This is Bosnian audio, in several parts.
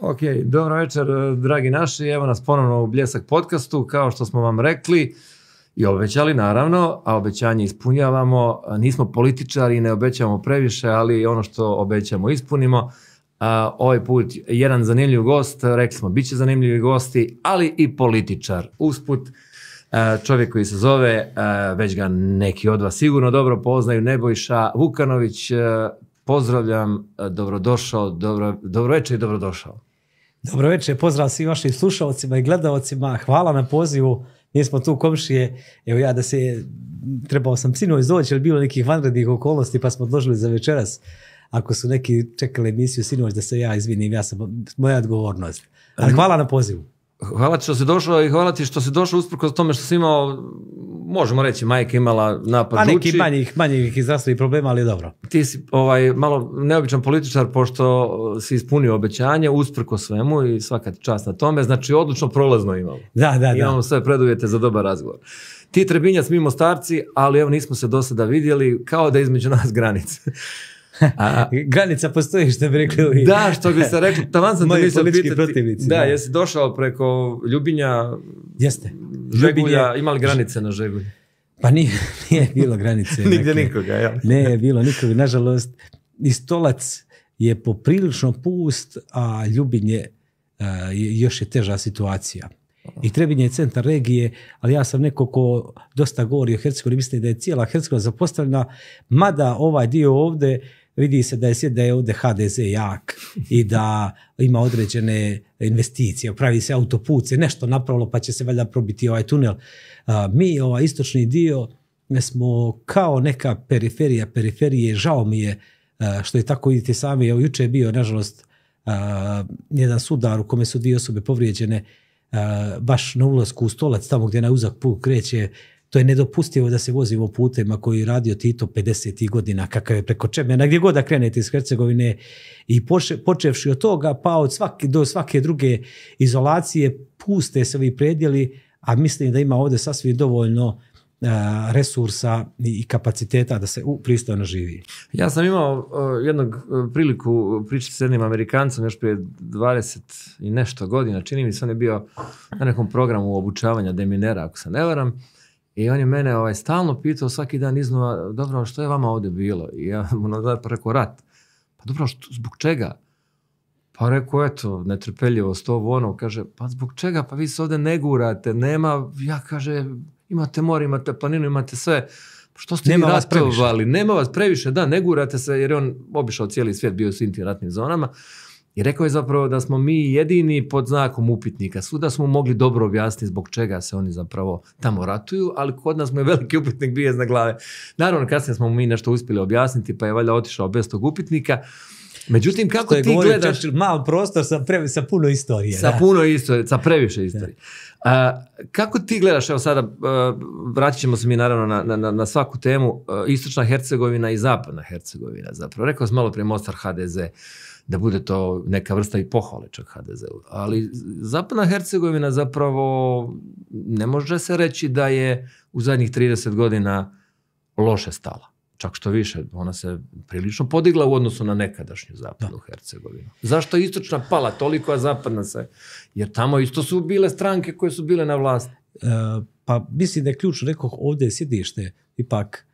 Ok, dobro večer, e, dragi naši, evo nas ponovno u Bljesak podcastu, kao što smo vam rekli i obećali, naravno, a obećanje ispunjavamo, e, nismo političari, ne obećavamo previše, ali ono što obećamo ispunimo. A, e, ovaj put jedan zanimljiv gost, rekli smo, bit će zanimljivi gosti, ali i političar. Usput, čovjek koji se zove, već ga neki od vas sigurno dobro poznaju, Nebojša Vukanović, pozdravljam, dobrodošao, dobro, dobro večer i dobrodošao. Dobro večer, pozdrav svim vašim slušalcima i gledalcima. Hvala na pozivu. Mi smo tu komšije. Evo ja da se trebao sam sinu izdoći, ali bilo nekih vanrednih okolnosti pa smo odložili za večeras. Ako su neki čekali emisiju sinoć da se ja izvinim, ja sam moja odgovornost. Ali hvala na pozivu hvala ti što si došao i hvala ti što si došao usprko za tome što si imao, možemo reći, majka imala napad žuči. A pa neki manjih, manjih izrastavih problema, ali dobro. Ti si ovaj, malo neobičan političar pošto si ispunio obećanje usprko svemu i svaka ti čast na tome. Znači, odlučno prolazno imamo. Da, da, imamo da. Imamo sve preduvjete za dobar razgovor. Ti Trebinjac, mimo starci, ali evo nismo se do sada vidjeli, kao da između nas granice. Granica postoji, što bi rekli. da, što bi se rekli. Tavan sam Moji da mi se pitati. Da, da. jesi došao preko Ljubinja. Jeste. Ljubinja, imali granice na Žegulju? Pa nije, nije bilo granice. Nigdje nikoga, jel? ne je bilo nikoga. Nažalost, istolac je poprilično pust, a Ljubinje a, e, još je teža situacija. I Trebinje je centar regije, ali ja sam neko ko dosta govorio o Hercegovini, mislim da je cijela Hercegovina zapostavljena, mada ovaj dio ovde uh, vidi se da je SDU, da HDZ jak i da ima određene investicije, pravi se autoput, nešto napravilo pa će se valjda probiti ovaj tunel. Mi, ovaj istočni dio, smo kao neka periferija periferije, žao mi je što je tako, vidite sami, evo juče je bio, nažalost, jedan sudar u kome su dvije osobe povrijeđene, baš na ulazku u stolac, tamo gdje na uzak put kreće, to je nedopustivo da se vozimo putema koji je radio Tito 50. godina, kakav je preko na gdje god da krenete iz Hercegovine i poče, počevši od toga, pa od svake, do svake druge izolacije puste se ovi predjeli, a mislim da ima ovdje sasvim dovoljno resursa i kapaciteta da se pristojno živi. Ja sam imao uh, jednog e, priliku pričati s jednim Amerikancom još prije 20 i nešto godina. Čini mi se on je bio na nekom programu obučavanja deminera, ako se ne varam. I on je mene ovaj, stalno pitao svaki dan iznova, dobro, što je vama ovdje bilo? I ja mu nadal preko rat. Pa dobro, što, zbog čega? Pa rekao, eto, netrpeljivost, ovo ono, kaže, pa zbog čega, pa vi se ovdje ne gurate, nema, ja kaže, imate more, imate planinu, imate sve, Pa što ste nema vi vas previše. Nema vas previše, da, ne gurate se, jer on obišao cijeli svijet, bio u svim tim ratnim zonama. I rekao je zapravo da smo mi jedini pod znakom upitnika. Svuda smo mogli dobro objasniti zbog čega se oni zapravo tamo ratuju, ali kod nas mu je veliki upitnik bijez na glave. Naravno, kasnije smo mi nešto uspjeli objasniti, pa je valjda otišao bez tog upitnika. Međutim, kako ti govorio, gledaš... Češ, mal prostor sa, previ, sa puno istorije. Sa da. puno istorije, sa previše istorije. Uh, kako ti gledaš, evo sada, a, vratit ćemo se mi naravno na, na, na svaku temu, a, Istočna Hercegovina i Zapadna Hercegovina zapravo. Rekao sam malo prije Mostar HDZ. A, da bude to neka vrsta i pohvale čak HDZ-u. Ali Zapadna Hercegovina zapravo ne može se reći da je u zadnjih 30 godina loše stala. Čak što više, ona se prilično podigla u odnosu na nekadašnju zapadnu da. Hercegovinu. Zašto je istočna pala toliko, a zapadna se? Jer tamo isto su bile stranke koje su bile na vlasti. E, pa mislim da je ključno rekao ovde sjedište ipak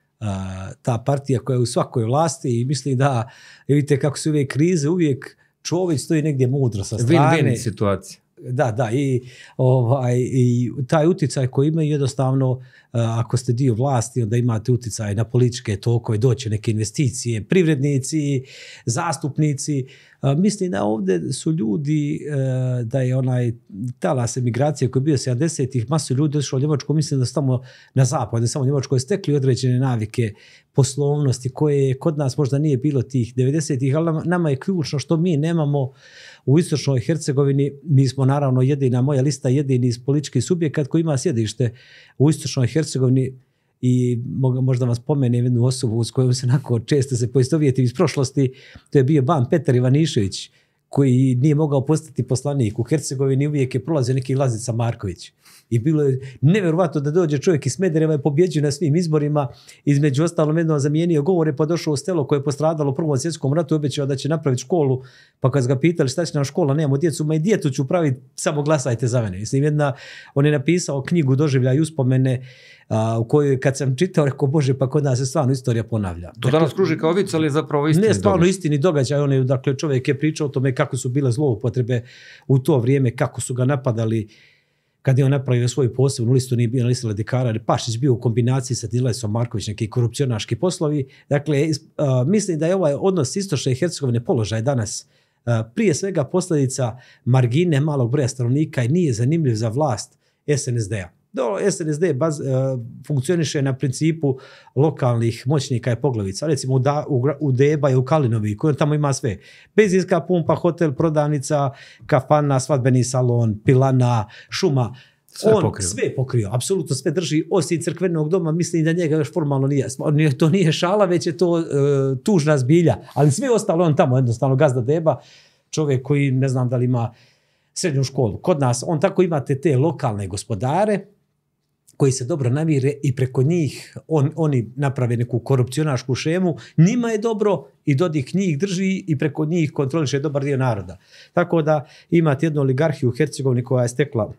ta partija koja je u svakoj vlasti i misli da, vidite kako su uvijek krize, uvijek čovjek stoji negdje mudro sa strane. Win-win situacija. Da, da, i, ovaj, i taj uticaj koji imaju jednostavno, eh, ako ste dio vlasti, onda imate uticaj na političke tokove, doće neke investicije, privrednici, zastupnici. Eh, mislim da ovdje su ljudi, eh, da je onaj talas emigracije koji je bio 70-ih, masu ljudi došlo u Njemačku, mislim da su tamo na zapad, ne samo u Njemačku, stekli određene navike poslovnosti koje kod nas možda nije bilo tih 90-ih, ali nama je ključno što mi nemamo uh, U Istočnoj Hercegovini mi smo naravno jedina, moja lista jedini iz politički subjekat koji ima sjedište u Istočnoj Hercegovini i možda vas spomenem jednu osobu s kojom se onako često se poistovijetim iz prošlosti, to je bio ban Petar Ivanišević, koji nije mogao postati poslanik u Hercegovini, uvijek je prolazio neki Lazica Marković. I bilo je neverovatno da dođe čovjek iz Smedereva i pobjeđuje na svim izborima, između ostalom jedno zamijenio govore, pa došao u stelo koje je postradalo u Prvom svjetskom ratu i obećao da će napraviti školu, pa kad ga pitali šta će nam škola, nemamo djecu, ma i djetu ću praviti, samo glasajte za mene. Mislim, jedna, on je napisao knjigu Doživlja i uspomene, a, u kojoj kad sam čitao, rekao, bože, pa kod nas se stvarno istorija ponavlja. To dakle, danas kruži kao vic, ali je zapravo istini Ne, stvarno događaj. istini događaj. On je, dakle, čovjek je pričao o tome kako su bile potrebe u to vrijeme, kako su ga napadali kad je on napravio svoju posebnu listu, nije bio na listu ledikara, ali Pašić bio u kombinaciji sa Dilesom Marković, neki korupcionaški poslovi. Dakle, uh, mislim da je ovaj odnos Istočne i Hercegovine položaj danas uh, prije svega posljedica margine malog broja stanovnika i nije zanimljiv za vlast SNSD-a. Dolo, SNSD baz, uh, funkcioniše na principu lokalnih moćnika i poglavica. Recimo u, da, u, u Deba i u Kalinovi, koji tamo ima sve. Benzinska pumpa, hotel, prodavnica, kafana, svadbeni salon, pilana, šuma. Sve on pokrio. sve pokrio, apsolutno sve drži, osim crkvenog doma, mislim da njega još formalno nije, to nije šala, već je to e, tužna zbilja, ali sve ostalo, on tamo jednostavno gazda deba, čovjek koji ne znam da li ima srednju školu, kod nas, on tako imate te lokalne gospodare, koji se dobro namire i preko njih on, oni naprave neku korupcionašku šemu, njima je dobro i dodih njih drži i preko njih kontroliše dobar dio naroda. Tako da imate jednu oligarhiju u Hercegovini koja je stekla um,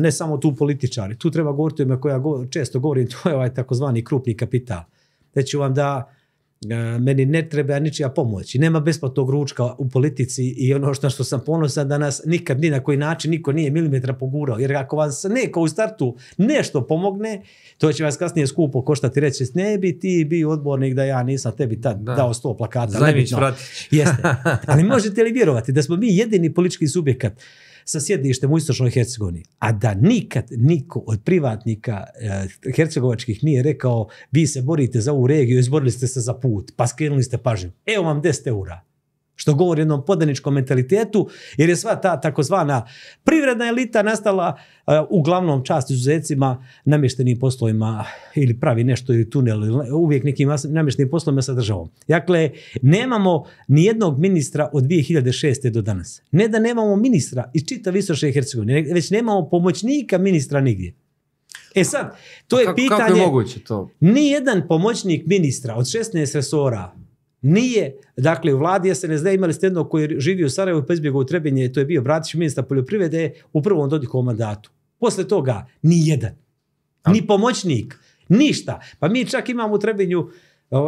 ne samo tu političari, tu treba govoriti o koja često govorim, to je ovaj takozvani krupni kapital. Da ću vam da meni ne treba ničija pomoć. Nema besplatnog ručka u politici i ono što, što sam ponosan da nas nikad ni na koji način niko nije milimetra pogurao. Jer ako vas neko u startu nešto pomogne, to će vas kasnije skupo koštati reći, ne bi ti bio odbornik da ja nisam tebi tad da. dao sto plakata. Zajmić, no. Jeste. Ali možete li vjerovati da smo mi jedini politički subjekat uh, sa sjedištem u Istočnoj Hercegovini, a da nikad niko od privatnika eh, hercegovačkih nije rekao vi se borite za ovu regiju, izborili ste se za put, pa skrenuli ste pažnju. Evo vam 10 eura što govori o jednom podaničkom mentalitetu, jer je sva ta takozvana privredna elita nastala uh, uglavnom čast izuzetcima namještenim poslovima ili pravi nešto ili tunel ili uvijek nekim namještenim poslovima sa državom. Dakle, nemamo ni jednog ministra od 2006. do danas. Ne da nemamo ministra iz čita Visoše Hercegovine, već nemamo pomoćnika ministra nigdje. E sad, to je pitanje... Kako je moguće to? Nijedan pomoćnik ministra od 16 resora Nije, dakle, u vladi, ja se ne zna, imali ste jednog koji je živio u Sarajevo, pa izbjegao u Trebinje, to je bio bratić ministra poljoprivrede u prvom dodiku mandatu. Posle toga, ni jedan, ni pomoćnik, ništa. Pa mi čak imamo u Trebinju,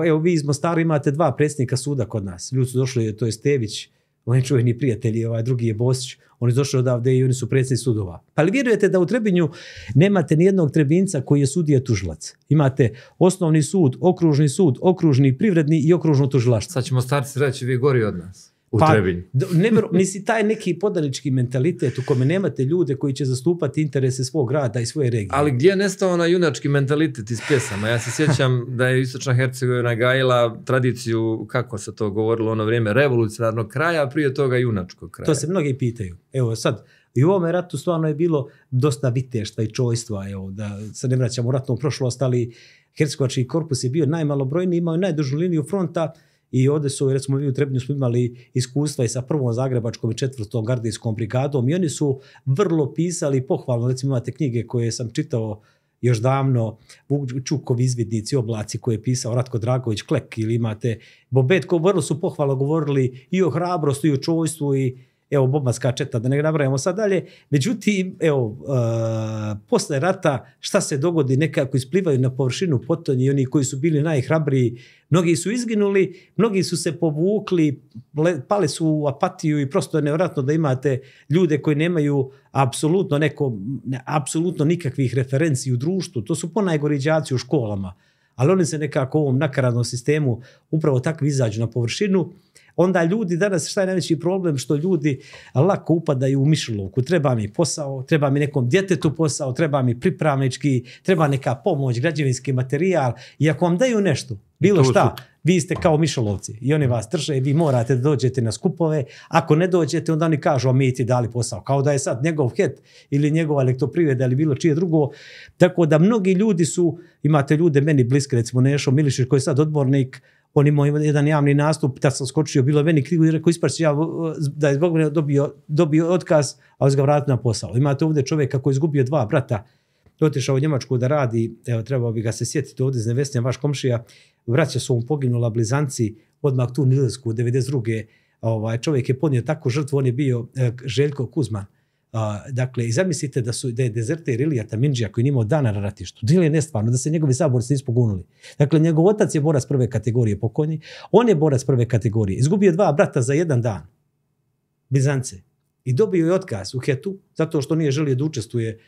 evo vi iz Mostara imate dva predsjednika suda kod nas. Ljudi su došli, to je Stević, oni ovaj čuveni prijatelji, ovaj drugi je Bosić, oni došli odavde i oni su predsjednici sudova. Ali pa vjerujete da u Trebinju nemate ni jednog Trebinca koji je sudija tužilac. Imate osnovni sud, okružni sud, okružni privredni i okružno tužilaštvo. Sad ćemo starci reći vi gori od nas. U pa, Trebinju. ne, misli, taj neki podanički mentalitet u kome nemate ljude koji će zastupati interese svog grada i svoje regije. Ali gdje je nestao onaj junački mentalitet iz pjesama? Ja se sjećam da je Istočna Hercegovina gajila tradiciju, kako se to govorilo ono vrijeme, revolucionarnog kraja, prije toga junačkog kraja. To se mnogi pitaju. Evo sad, I u ovome ratu stvarno je bilo dosta viteštva i čojstva, evo, da se ne vraćamo u ratnom prošlost, ali Herskovački korpus je bio najmalobrojniji, imao je najdužu liniju fronta, I ovdje su, recimo, mi u Trebinju smo imali iskustva i sa prvom Zagrebačkom i četvrtom gardijskom brigadom i oni su vrlo pisali pohvalno, recimo imate knjige koje sam čitao još davno, Čukov izvidnici, oblaci koje je pisao Ratko Dragović, Klek ili imate Bobetko, vrlo su pohvalno govorili i o hrabrosti i o čojstvu i evo bomba Skačeta, da ne nabravimo sad dalje. Međutim, evo, e, posle rata, šta se dogodi, nekako isplivaju na površinu potonji, oni koji su bili najhrabriji, mnogi su izginuli, mnogi su se povukli, pale su u apatiju i prosto je nevratno da imate ljude koji nemaju apsolutno neko, ne, apsolutno nikakvih referenci u društvu. To su ponajgori džaci u školama, ali oni se nekako u ovom nakaradnom sistemu upravo tako izađu na površinu onda ljudi danas, šta je najveći problem, što ljudi lako upadaju u mišljuku, treba mi posao, treba mi nekom djetetu posao, treba mi pripravnički, treba neka pomoć, građevinski materijal, i ako vam daju nešto, bilo šta, vi ste kao mišolovci i oni vas trže, vi morate da dođete na skupove, ako ne dođete, onda oni kažu, a mi ti dali posao, kao da je sad njegov het ili njegova elektroprivreda ili bilo čije drugo, tako da mnogi ljudi su, imate ljude meni bliske, recimo Nešo Milišić koji je sad odbornik, on imao jedan javni nastup, tad sam skočio, bilo meni krigu i rekao, ispaš ja da je zbog mene dobio, dobio otkaz, a on ga vratio na posao. Imate ovdje čovjeka koji je izgubio dva brata, otišao u Njemačku da radi, evo, trebao bi ga se sjetiti ovdje, znevesnija vaš komšija, vraća su on poginula blizanci, odmah tu Nilesku, 92. Ovaj, čovjek je podnio takvu žrtvu, on je bio e, Željko Kuzman, Uh, dakle, i zamislite da su da je dezerter Ilija Taminđija koji nimao dana na ratištu. Dili je nestvarno da se njegovi saborci nisu pogunuli. Dakle, njegov otac je borac prve kategorije po konji. On je borac prve kategorije. Izgubio dva brata za jedan dan. Bizance. I dobio je otkaz u Hetu zato što nije želio da učestvuje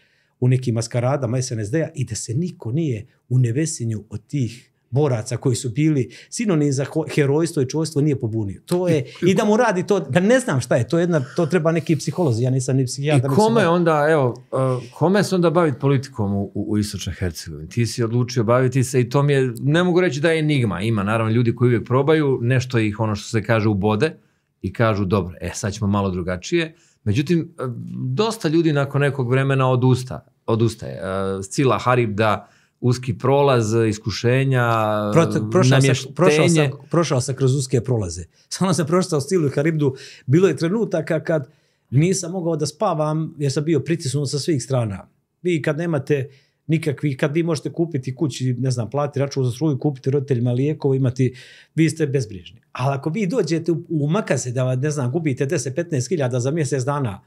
u nekim maskaradama SNSD-a i da se niko nije u nevesinju od tih boraca koji su bili sinonim za herojstvo i čovjstvo nije pobunio. To je, I, i da mu radi to, da ne znam šta je, to, je jedna, to treba neki psiholog, ja nisam ni psihijatra. I kome mislim, onda, evo, uh, kome se onda baviti politikom u, u, u Istočnoj Hercegovini? Ti si odlučio baviti se i to mi je, ne mogu reći da je enigma, ima naravno ljudi koji uvijek probaju, nešto ih ono što se kaže u bode i kažu dobro, e sad ćemo malo drugačije. Međutim, e, dosta ljudi nakon nekog vremena odusta, odustaje. Uh, e, Scila Haribda, uh, uski prolaz, iskušenja, Protok, prošao namještenje. Prošao sam, prošao, sam, prošao sam kroz uske prolaze. Samo sam prošao stilu Haribdu. Bilo je trenutaka kad nisam mogao da spavam jer sam bio pritisnut sa svih strana. Vi kad nemate nikakvi, kad vi možete kupiti kući, ne znam, plati račun za sruju, kupiti roditeljima lijekova, imati, vi ste bezbrižni. Ali ako vi dođete u, u makase da, ne znam, gubite 10-15 hiljada za mjesec dana,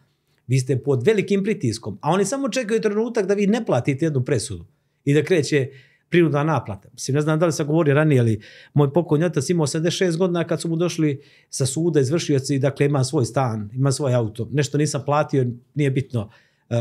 vi ste pod velikim pritiskom, a oni samo čekaju trenutak da vi ne platite jednu presudu i da kreće prinudna naplata. Mislim, ne znam da li sam govorio ranije, ali moj pokojni otac imao 86 godina kad su mu došli sa suda izvršioci, dakle ima svoj stan, ima svoj auto. Nešto nisam platio, nije bitno, uh,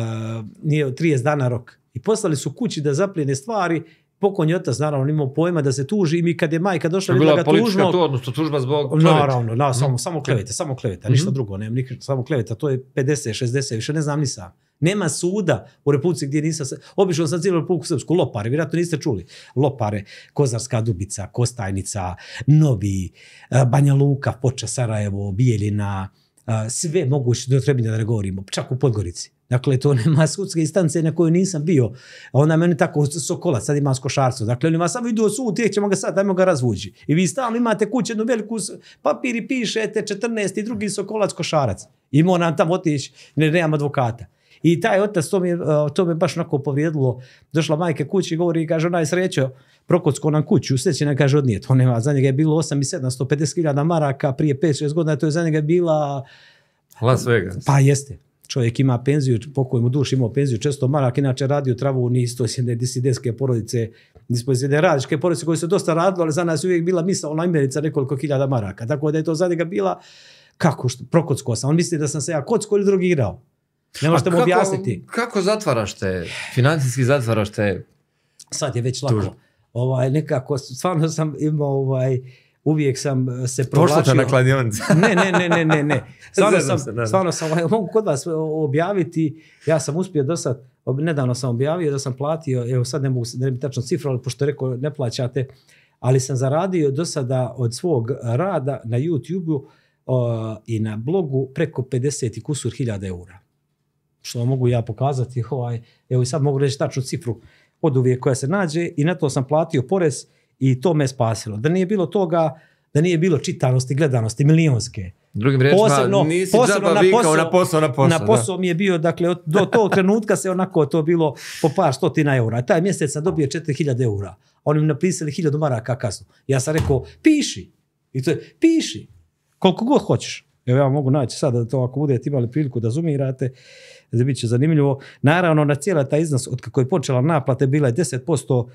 nije 30 dana rok. I poslali su kući da zapljene stvari, pokojni otac naravno imao pojma da se tuži i mi kad je majka došla da ga tužno... To je odnosno tužba zbog klevete. Naravno, na, samo, mhm. samo klevete, samo klevete, mm -hmm. ništa drugo, nema nikak, samo klevete, to je 50, 60, više ne znam ni sam. Nema suda u Republici gdje nisam... Obično sam cijelo Republiku Srpsku, Lopare, vjerojatno niste čuli. Lopare, Kozarska Dubica, Kostajnica, Novi, eh, Banja Luka, Poča, Sarajevo, Bijeljina, eh, sve moguće do Trebinja da ne govorimo, čak u Podgorici. Dakle, to nema sudske instance na kojoj nisam bio. Ona meni tako sokola, sad ima skošarstvo. Dakle, oni ima samo idu u sud, tijek ćemo ga sad, dajmo ga razvuđi. I vi stalno imate kuće, jednu veliku papiri, pišete 14. drugi sokolac, košarac. I nam tam otići, ne, nemam advokata. I taj otac, to mi, e, to mi baš onako povrijedilo, došla majke kući i govori, kaže, ona je srećo, prokocko nam kuću, sveći nam kaže, odnije, to nema, za njega je bilo 8 i 7, 150.000 maraka, prije 5-6 godina, to je za njega bila... Las Vegas. Pa jeste, čovjek ima penziju, pokoj mu duš imao penziju, često marak, inače radi u travu, ni isto s jedne disidenske porodice, nismo iz jedne radičke porodice koje su dosta radili, ali za nas je uvijek bila misa ona imerica nekoliko hiljada maraka. Tako da je to zadnjega bila, kako što, prokocko sam, on misli da sam se ja kocko ili drugi igrao. Ne možete mu objasniti. Kako zatvaraš te, financijski zatvaraš te? Sad je već lako. Ovaj, nekako, stvarno sam imao ovaj, uvijek sam e, se provlačio. Pošto te na kladionci. ne, ne, ne, ne, ne, ne. Stvarno sam, se, stvarno sam, ovaj, mogu kod vas e, objaviti, ja sam uspio do sad, nedavno sam objavio da sam platio, evo sad ne mogu, ne bi tačno cifru, ali pošto rekao ne plaćate, ali sam zaradio do sada od svog rada na YouTube-u i na blogu preko 50 i kusur hiljada eura što mogu ja pokazati, ovaj, evo i sad mogu reći tačnu cifru od uvijek koja se nađe i na to sam platio porez i to me spasilo. Da nije bilo toga, da nije bilo čitanosti, gledanosti, milionske. Drugim rečima, posebno, nisi posebno džaba na posao, na posao, na posao. Na posao mi je bio, dakle, do tog trenutka se onako to bilo po par stotina eura. Taj mjesec sam dobio 4000 eura. Oni mi napisali 1000 maraka kasno. Ja sam rekao, piši. I to je, piši. Koliko god hoćeš. Evo ja mogu naći sada da to ako budete imali priliku da zoomirate. Uh, da znači, bit će zanimljivo. Naravno, na cijela ta iznos od kako je počela naplate bila 10%,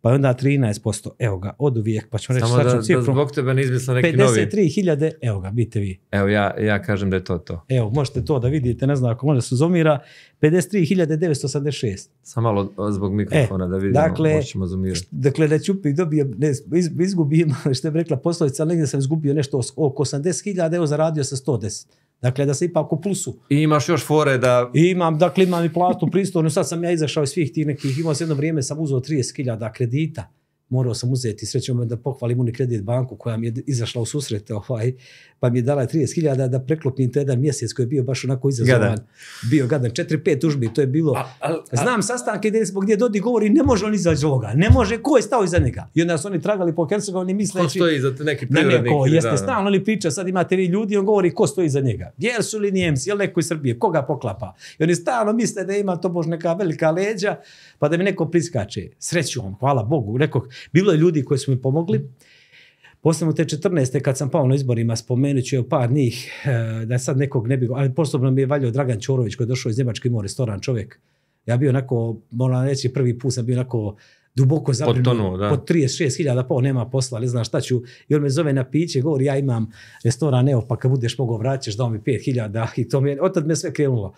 pa je onda 13%, evo ga, od uvijek, pa ćemo reći Samo sačnu cifru. Samo da zbog tebe ne izmislio neki 53 novi. 53.000, evo ga, vidite vi. Evo, ja, ja kažem da je to to. Evo, možete to da vidite, ne znam ako može se zoomira, 53.986. Samo malo zbog mikrofona e, da vidimo, dakle, moćemo zoomirati. Dakle, da ću dobijem, ne, iz, izgubim, što je rekla poslovica, ali negdje sam izgubio nešto oko 80.000, evo, zaradio sa 110. Dakle, da se ipak u plusu. I imaš još fore da... Imam, dakle, imam i platu pristojnu. Sad sam ja izašao iz svih tih nekih. Imao sam jedno vrijeme, sam uzao 30.000 kredita. Morao sam uzeti, srećemo da pohvalim Unicredit banku koja mi je izašla u susret ovaj, pa mi je dala 30.000 da preklopim te jedan mjesec koji je bio baš onako izazovan. Bio gadan. 4-5 užbi, to je bilo. A, a, a, Znam sastanke gdje smo gdje Dodi govori, ne može on izaći ovoga. Ne može, ko je stao iza njega? I onda su oni tragali po oni misleći... Ko stoji iza neki prirodnik? Ne, neko, jeste stalno li priča, sad imate vi ljudi, on govori, ko stoji iza njega? Gdje su li Njemci, je li neko iz Srbije, koga poklapa? I oni stalno misle da ima to bož neka velika leđa, pa da mi neko priskače. Sreću vam, hvala Bogu. Rekoh, bilo je ljudi koji su mi pomogli. Hmm. Posebno te 14. kad sam pao na izborima, spomenut ću par njih, eh, da sad nekog ne bi... Ali posebno mi je valio Dragan Ćorović koji je došao iz Njemačke imao restoran čovjek. Ja bio onako, moram reći, prvi put sam bio onako duboko zabrinuo, po 36.000 pa nema posla, ali znaš šta ću. I on me zove na piće, govori, ja imam restoran, evo, pa kad budeš mogao vraćaš, dao mi 5.000 i to mi je, od me sve krenulo.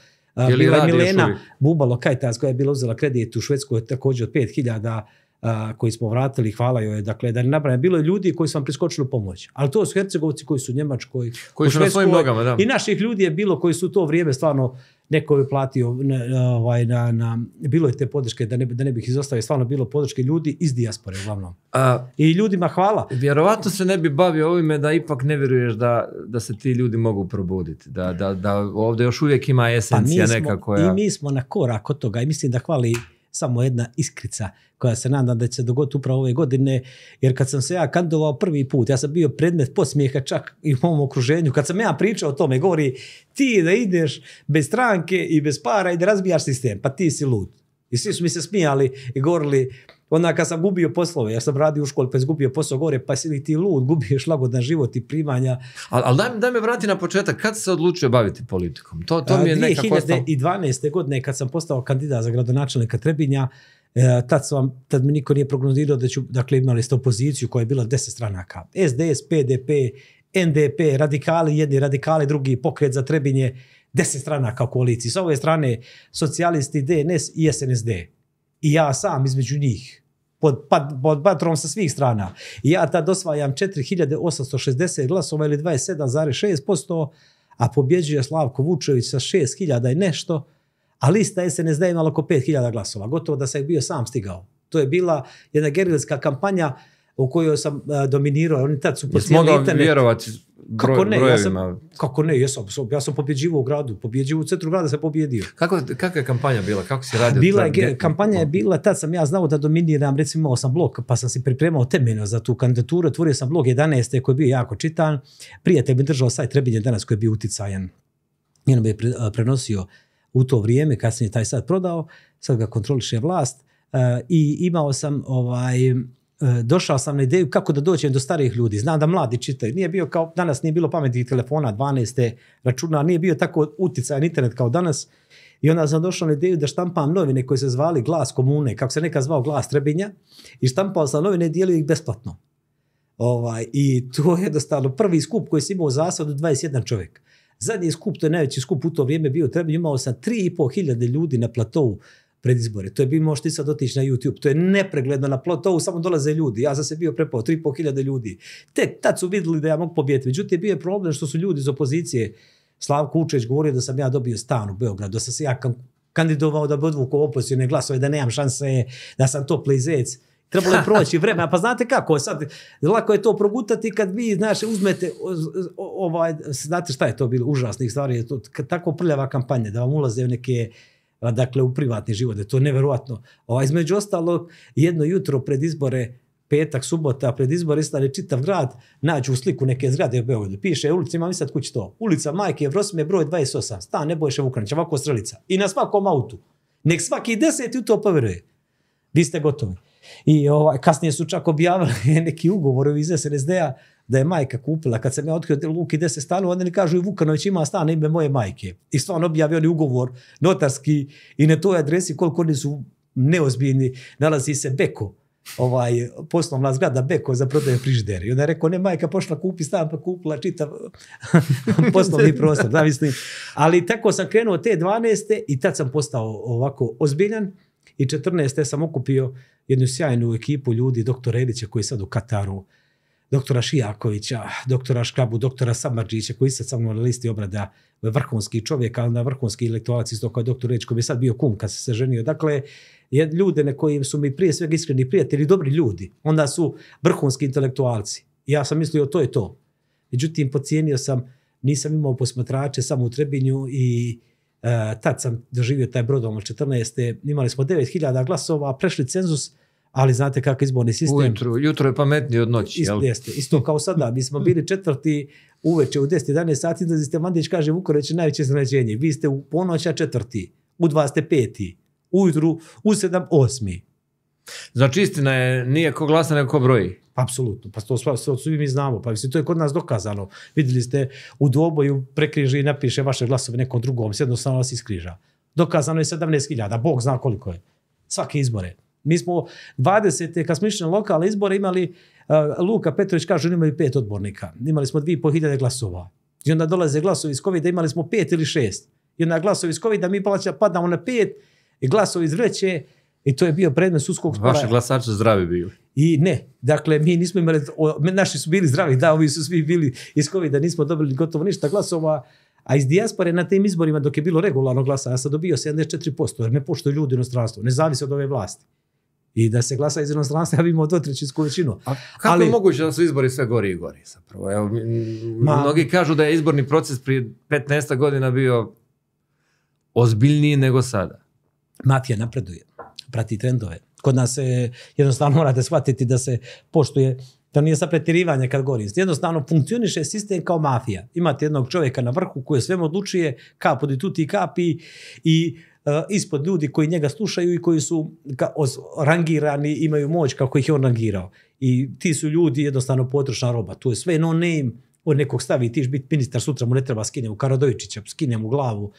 Je bila je Milena Bubalo Kajtas koja je bila uzela kredit u Švedskoj, također od 5.000 a, koji smo vratili, hvala joj, dakle, da ne napravim, bilo je ljudi koji su vam priskočili u pomoć, ali to su Hercegovci koji su u Njemačkoj, koji su na svojim nogama, da. I naših ljudi je bilo koji su to vrijeme stvarno neko je platio na, ovaj, na, na, bilo je te podrške da ne, da ne bih izostavio stvarno bilo podrške ljudi iz dijaspore uglavnom A, i ljudima hvala vjerovatno se ne bi bavio ovime da ipak ne vjeruješ da, da se ti ljudi mogu probuditi da, da, da ovdje još uvijek ima esencija pa neka koja i mi smo na korak od toga i mislim da hvali samo jedna iskrica koja se nadam da će dogoditi upravo ove godine, jer kad sam se ja kandidovao prvi put, ja sam bio predmet posmijeha čak i u mom okruženju, kad sam ja pričao o tome, govori ti da ideš bez stranke i bez para i da razbijaš sistem, pa ti si lud. I svi su mi se smijali i govorili, Onda kad sam gubio poslove, ja sam radio u školi, pa izgubio posao gore, pa si li ti lud, gubiješ lagodan život i primanja. Ali al daj, daj me vrati na početak, kad se odlučio baviti politikom? To, to mi je nekako ostalo. 2012. godine, kad sam postao kandidat za gradonačelnika Trebinja, e, tad, sam, tad mi niko nije prognozirao da ću, dakle, imali ste opoziciju koja je bila 10 stranaka. SDS, PDP, NDP, radikali jedni, radikali drugi, pokret za Trebinje, 10 stranaka u koaliciji. S ove strane, socijalisti, DNS i SNSD i ja sam između njih, pod, pod, pod patrom sa svih strana, i ja tad osvajam 4860 glasova ili 27,6%, a pobjeđuje Slavko Vučević sa 6000 i nešto, a lista je se ne zdaje imala oko 5000 glasova, gotovo da se bio sam stigao. To je bila jedna gerilska kampanja u kojoj sam eh, dominirao. Oni tad su pocijeli internet. Jesi mogao vjerovati kako ne, brojevima. Kako ne, ja sam, ja sam pobjeđivo u gradu, pobjeđivo u centru grada, sam pobjedio. Kako, kako je kampanja bila? Kako si radio? Bila, je, kampanja je bila, tad sam ja znao da dominiram, recimo imao sam blog, pa sam se pripremao temeljno za tu kandidaturu, otvorio sam blog 11. koji je bio jako čitan, prijatelj mi držao sajt Trebinje danas koji je bio uticajan. I bi je prenosio u to vrijeme, kasnije taj sad prodao, sad ga kontroliše vlast, uh, i imao sam ovaj, E, došao sam na ideju kako da dođem do starih ljudi. Znam da mladi čitaju. Nije bio kao danas, nije bilo pametnih telefona, 12. računa, nije bio tako uticaj na internet kao danas. I onda sam došao na ideju da štampam novine koje se zvali Glas komune, kako se neka zvao Glas Trebinja, i štampao sam novine i dijelio ih besplatno. Ovaj, I to je dostalo prvi skup koji se imao za sad od 21 čovjek. Zadnji skup, to je najveći skup u to vrijeme bio Trebinja, imao sam 3,5 hiljade ljudi na platovu pred izbore. To je bi možda i sad otići na YouTube. To je nepregledno na plotovu, samo dolaze ljudi. Ja sam se bio prepao, tri po hiljade ljudi. Tek tad su videli da ja mogu pobijeti. Međutim, bio je problem što su ljudi iz opozicije, Slav Kučeć govorio da sam ja dobio stan u Beogradu, da sam se ja kandidovao da bi odvukao opozicijne glasove, da nemam šanse, da sam to plizec. Trebalo je proći vreme, a pa znate kako, sad, lako je to progutati kad vi, znaš, uzmete, ovaj, znate šta je to bilo, užasnih stvari, je to tako prljava kampanja, da vam ulaze u neke, uh, dakle, u privatni život. To je neverovatno. Između ostalog, jedno jutro pred izbore, petak, subota, pred izbore, istali čitav grad, nađu u sliku neke zgrade u Beogradu. Piše, ulica ima sad kući to. Ulica Majke Vrosme, broj 28. Stan Nebojše Vukranić, ovako strelica. I na svakom autu. Nek svaki deseti u to poveruje. Vi ste gotovi. I ovaj, kasnije su čak objavili neki ugovor iz SNSD-a, uh, da je majka kupila, kad sam ja otkrio Luki gde se stanu, onda mi kažu i Vukanović ima stan ime moje majke. I stvarno objavio oni ugovor notarski i na toj adresi koliko oni su neozbiljni, nalazi se Beko, ovaj, poslovna zgrada Beko za prodaje frižderi. I onda je rekao, ne majka, pošla kupi stan, pa kupila čitav poslovni prostor. Da, mislim. Ali tako sam krenuo te 12. i tad sam postao ovako ozbiljan i 14. sam okupio jednu sjajnu ekipu ljudi, doktor Edića koji je sad u Kataru, uh, doktora Šijakovića, doktora Škabu, doktora Samarđića, koji se samo mnom na listi obrada ovaj vrhunski čovjek, ali na vrhunski intelektualac isto kao doktor Reć, koji bi sad bio kum kad se se ženio. Dakle, ljude na kojim su mi prije svega iskreni prijatelji, dobri ljudi, onda su vrhunski intelektualci. Ja sam mislio, to je to. Međutim, pocijenio sam, nisam imao posmatrače samo u Trebinju i uh, tad sam doživio taj brodom od 14. Imali smo 9000 glasova, prešli cenzus, uh, ali znate kako izborni sistem... Ujutru, jutro je pametnije od noći, ist, jel? Jeste, isto kao sada, mi smo bili četvrti uveče u 10-11 sati, da ste Mandić kaže Vukoreć je najveće znađenje, vi ste u ponoća četvrti, u 25. Ujutru, u 7. osmi. Znači istina je, nije ko glasa, nego ko broji. Apsolutno, pa to sve od mi znamo, pa mislim, to je kod nas dokazano. Videli ste u dvoboju prekriži i napiše vaše glasove nekom drugom, sjedno sam vas iskriža. Dokazano je 17.000, Bog zna koliko je. Svake izbore. Mi smo 20. kad smo išli na lokalne izbore imali, Luka Petrović kaže, imali pet odbornika. Imali smo dvije po hiljade glasova. I onda dolaze glasovi iz COVID-a, imali smo pet ili šest. I onda glasovi iz COVID-a, mi plaća, padamo na pet, i glasovi iz vreće, i to je bio predmet suskog spora. Vaši glasači zdravi bili. I ne, dakle, mi nismo imali, o, naši su bili zdravi, da, ovi su svi bili iz COVID-a, nismo dobili gotovo ništa glasova, a iz dijaspore na tim izborima, dok je bilo regularno glasa, ja sam dobio 74%, jer ne pošto ljudi u inostranstvu, ne od ove vlasti i da se glasa iz inostranstva, ja bih imao dvotrećinsku većinu. A kako Ali, je moguće da su izbori sve gori i gori zapravo? Evo, ma, mnogi kažu da je izborni proces prije 15. godina bio ozbiljniji nego sada. Mafija napreduje, prati trendove. Kod nas se jednostavno morate shvatiti da se poštuje To nije sa pretirivanje kad govorim. Jednostavno funkcioniše sistem kao mafija. Imate jednog čovjeka na vrhu koji sve odlučuje, kapu di tuti kapi i, i E, ispod ljudi koji njega slušaju i koji su rangirani, imaju moć kako ih je on rangirao. I ti su ljudi jednostavno potrošna roba. To je sve no name od nekog stavi, tiš biti ministar, sutra mu ne treba skinem u Karadojičića, skinem u glavu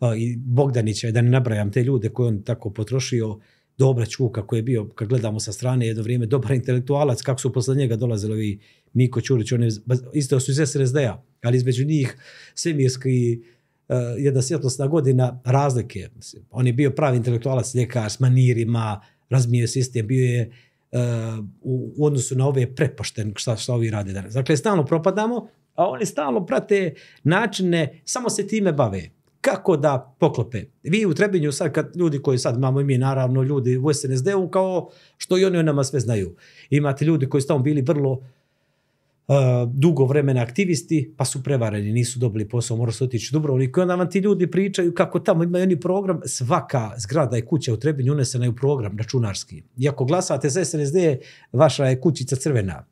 e, i Bogdanića, da ne nabrajam te ljude koje on tako potrošio, dobra čuka koji je bio, kad gledamo sa strane, jedno vrijeme dobar intelektualac, kako su posle njega dolazili ovi Miko Ćurić, oni isto su iz SRSD-a, ali između njih svemirski uh, uh, jedna svjetlosna godina razlike. Mislim, on je bio pravi intelektualac, ljekar s manirima, razmije sistem, bio je uh, u, u odnosu na ove prepošten šta, šta ovi rade danas. Dakle, stalno propadamo, a oni stalno prate načine, samo se time bave. Kako da poklope? Vi u Trebinju sad, kad ljudi koji sad imamo i mi, naravno ljudi u SNSD-u, kao što i oni o nama sve znaju. Imate ljudi koji su tamo bili vrlo uh, dugo vremena aktivisti, pa su prevareni, nisu dobili posao, moraju se otići u Dubrovnik. I onda vam ti ljudi pričaju kako tamo imaju oni program, svaka zgrada i kuća u Trebinju unesena je u program računarski. I ako glasate za SNSD, vaša je kućica crvena.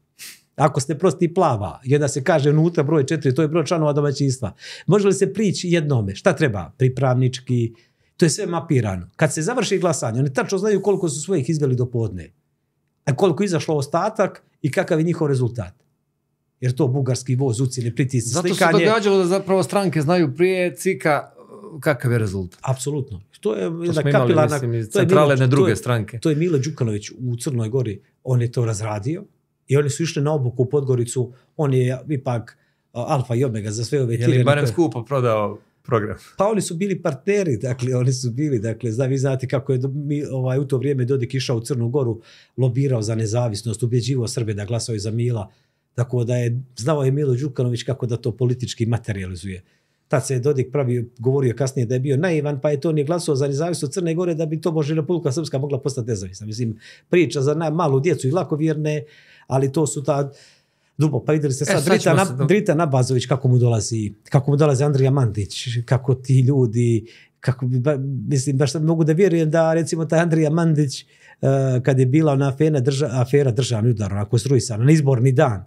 Ako ste prosti plava, i onda se kaže unutra broj četiri, to je broj članova domaćinstva. Može li se prići jednome? Šta treba? Pripravnički, to je sve mapirano. Kad se završi glasanje, oni tačno znaju koliko su svojih izveli do podne, a koliko izašlo ostatak i kakav je njihov rezultat jer to bugarski voz ucili pritisni Zato slikanje. Zato se događalo da zapravo stranke znaju prije cika uh, kakav je rezultat. Apsolutno. To je jedna kapilana. To je centrale na druge to stranke. to je Mile Đukanović u Crnoj Gori, on je to razradio i oni su išli na obuku u Podgoricu, on je ipak uh, alfa i omega za sve ove tire. Je li barem skupo prodao program? Pa oni su bili partneri, dakle, oni su bili, dakle, zna, vi znate kako je mi, ovaj, u to vrijeme Dodik išao u Crnu Goru, lobirao za nezavisnost, ubjeđivo Srbe da glasaju za Mila, Tako da je znao je Milo Đukanović kako da to politički materializuje. Tad se je Dodik pravi, govorio kasnije da je bio naivan, pa je to nije je za nezavisno Crne Gore da bi to može Republika Srpska mogla postati nezavisna. Mislim, priča za malu djecu i lako vjerne, ali to su ta... Dubo, pa videli ste sad, e, sad Drita, na, do... Drita Nabazović, kako mu dolazi, kako mu dolazi Andrija Mandić, kako ti ljudi, kako bi, ba, mislim, baš mogu da vjerujem da, recimo, taj Andrija Mandić, uh, kad je bila ona afena, drža, afera državni udar, onako strujisana, na izborni dan,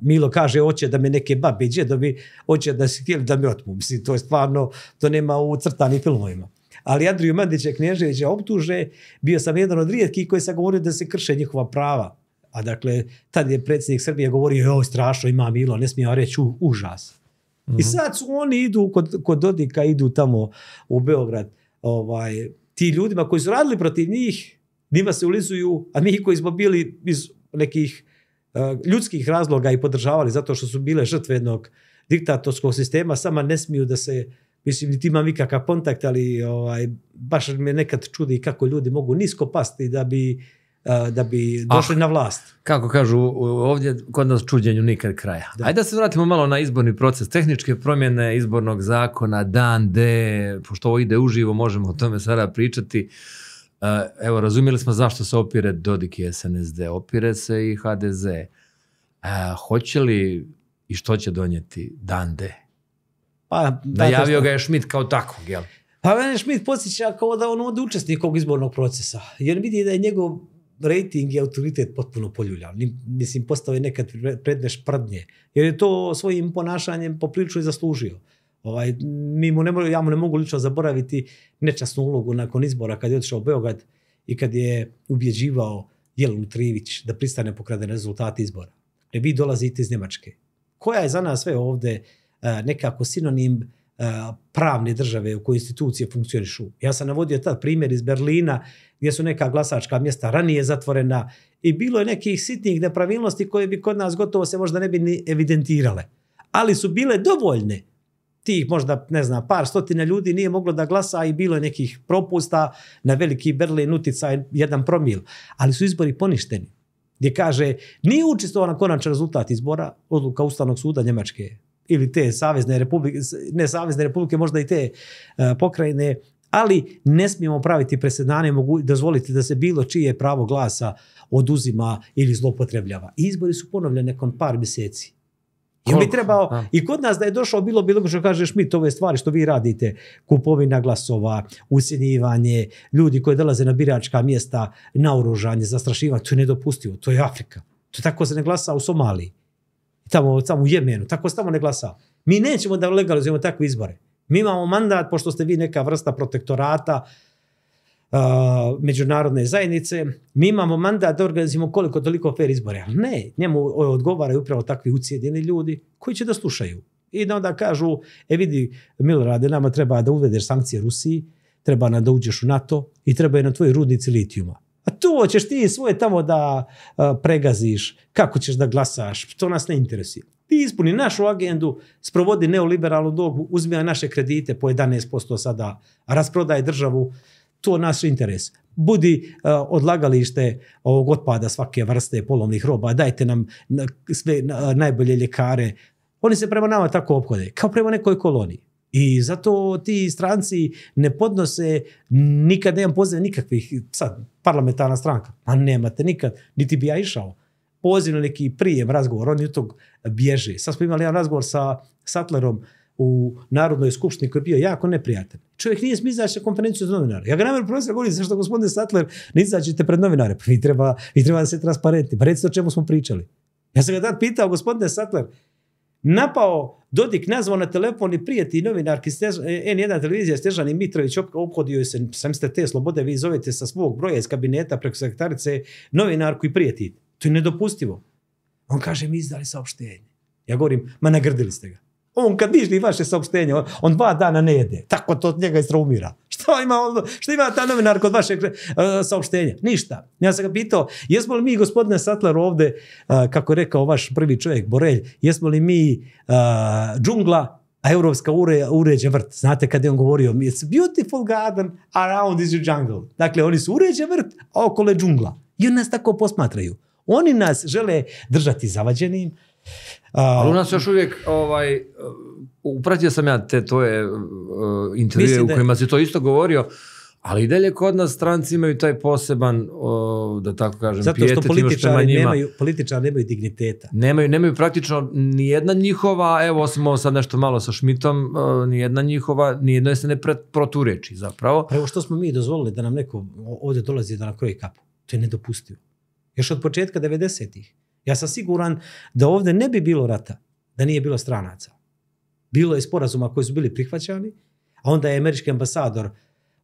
Milo kaže, hoće da me neke babe i bi hoće da se htjeli da me otmu. Mislim, to je stvarno, to nema u crtani filmovima. Ali Andriju Mandića Knježevića optuže, bio sam jedan od rijetkih koji se govori da se krše njihova prava. A dakle, tad je predsjednik Srbije govorio, joj, strašno ima Milo, ne smije reći, užas. Mm -hmm. I mhm. sad su oni idu kod, kod Dodika, idu tamo u Beograd, ovaj, ti ljudima koji su radili protiv njih, njima se ulizuju, a mi koji smo bili iz nekih ljudskih razloga i podržavali zato što su bile žrtve jednog diktatorskog sistema, sama ne smiju da se, mislim, niti imam ikakav kontakt, ali ovaj, baš me nekad čudi kako ljudi mogu nisko pasti da bi da bi ah, došli ah, na vlast. Kako kažu, ovdje kod nas čuđenju nikad kraja. Da. Ajde da se vratimo malo na izborni proces. Tehničke promjene izbornog zakona, dan, de, pošto ovo ide uživo, možemo o tome sada pričati. Uh, Uh, evo, razumijeli smo zašto se opire Dodik i SNSD, opire se i HDZ. Uh, hoće li i što će donijeti Dande? Pa, Najavio dakle, što... ga je Schmidt kao takvog, jel? Pa mene Schmidt posjeća kao da on od učesnik ovog izbornog procesa. Jer vidi da je njegov rating i autoritet potpuno poljuljan. Mislim, postao je nekad predneš prdnje. Jer je to svojim ponašanjem poprilično i zaslužio. Ovaj, mi mu ne, ja mu ne mogu lično zaboraviti nečasnu ulogu nakon izbora kad je otišao u Beograd i kad je ubjeđivao Jelenu Trivić da pristane pokrade rezultate izbora. Ne vi dolazite iz Njemačke. Koja je za nas sve ovde e, nekako sinonim e, pravne države u kojoj institucije funkcionišu. Ja sam navodio tad primjer iz Berlina gdje su neka glasačka mjesta ranije zatvorena i bilo je nekih sitnih nepravilnosti koje bi kod nas gotovo se možda ne bi ni evidentirale. Ali su bile dovoljne ti možda, ne znam, par stotine ljudi nije moglo da glasa i bilo je nekih propusta na veliki Berlin utica jedan promil. Ali su izbori poništeni. Gdje kaže, nije učestvovan konačan rezultat izbora, odluka Ustavnog suda Njemačke ili te Savezne republike, ne Savezne republike, možda i te uh, pokrajine, ali ne smijemo praviti presedane mogu dozvoliti da se bilo čije pravo glasa oduzima ili zlopotrebljava. Izbori su ponovljene nakon par mjeseci. Koliko? bi trebao, A. i kod nas da je došao bilo bilo što kažeš mi, to ove stvari što vi radite, kupovina glasova, usjenivanje, ljudi koji dolaze na biračka mjesta, na oružanje, zastrašivanje, to je nedopustivo, to je Afrika. To tako se ne glasa u Somaliji, tamo, tamo u Jemenu, tako se tamo ne glasa. Mi nećemo da legalizujemo takve izbore. Mi imamo mandat, pošto ste vi neka vrsta protektorata, uh, a, međunarodne zajednice, mi imamo mandat da organizimo koliko toliko fair izbore. Ali ne, njemu odgovaraju upravo takvi ucijedini ljudi koji će da slušaju. I da onda kažu, e vidi, Milorade, nama treba da uvedeš sankcije Rusiji, treba nam da uđeš u NATO i treba je na tvoj rudnici litijuma. A tu hoćeš ti svoje tamo da pregaziš, kako ćeš da glasaš, to nas ne interesuje. Ti ispuni našu agendu, sprovodi neoliberalnu dogu, uzmi naše kredite po 11% sada, a rasprodaj državu, to naš interes. Budi uh, odlagalište ovog otpada svake vrste polovnih roba, dajte nam na, sve na, e, najbolje ljekare. Oni se prema nama tako obhode, kao prema nekoj koloniji. I zato ti stranci ne podnose, nikad nemam poziv nikakvih, sad, parlamentarna stranka, a nemate nikad, niti bi ja išao. Poziv na neki prijem, razgovor, oni od tog bježe. Sad smo imali jedan razgovor sa Sattlerom u Narodnoj skupštini koji je bio jako neprijatelj čovjek nije smije izaći na konferenciju za novinara. Ja ga namjer profesor govorim, što gospodine Sattler ne izaćete pred novinare? Pa vi treba, vi treba da se transparentni. Pa recite o čemu smo pričali. Ja sam ga tad pitao, gospodine Sattler, napao Dodik, nazvao na telefon i prijeti novinarki stež, N1 televizija Stežani Mitrović, obhodio se, sam ste te slobode, vi zovete sa svog broja iz kabineta preko sekretarice novinarku i prijeti. To je nedopustivo. On kaže, mi izdali saopštenje. Ja govorim, ma nagrdili ste ga. On kad viždi vaše saopštenje, on dva dana ne jede. Tako to od njega istraumira. Šta ima, on, šta ima ta novinar kod vašeg uh, saopštenja? Ništa. Ja sam ga pitao, jesmo li mi, gospodine Satler ovde, uh, kako je rekao vaš prvi čovjek, Borelj, jesmo li mi uh, džungla, a evropska ure, uređen vrt. Znate kad je on govorio, it's beautiful garden around this jungle. Dakle, oni su uređen vrt, oko le džungla. I oni nas tako posmatraju. Oni nas žele držati zavađenim, Ali u nas još uvijek, ovaj, upratio sam ja te tvoje uh, intervjue u kojima si to isto govorio, ali i dalje kod nas stranci imaju taj poseban, uh, da tako kažem, Zato pijetet. Zato što političari, njima, nemaju, političari nemaju digniteta. Nemaju, nemaju praktično ni jedna njihova, evo osim ovo sad nešto malo sa Šmitom, e, ni jedna njihova, ni jedno je se ne pret, protureči zapravo. Pa evo što smo mi dozvolili da nam neko ovdje dolazi da nam kroji kapu? To je nedopustivo. Još od početka 90-ih. Ja sam siguran da ovde ne bi bilo rata, da nije bilo stranaca. Bilo je sporazuma koji su bili prihvaćani, a onda je američki ambasador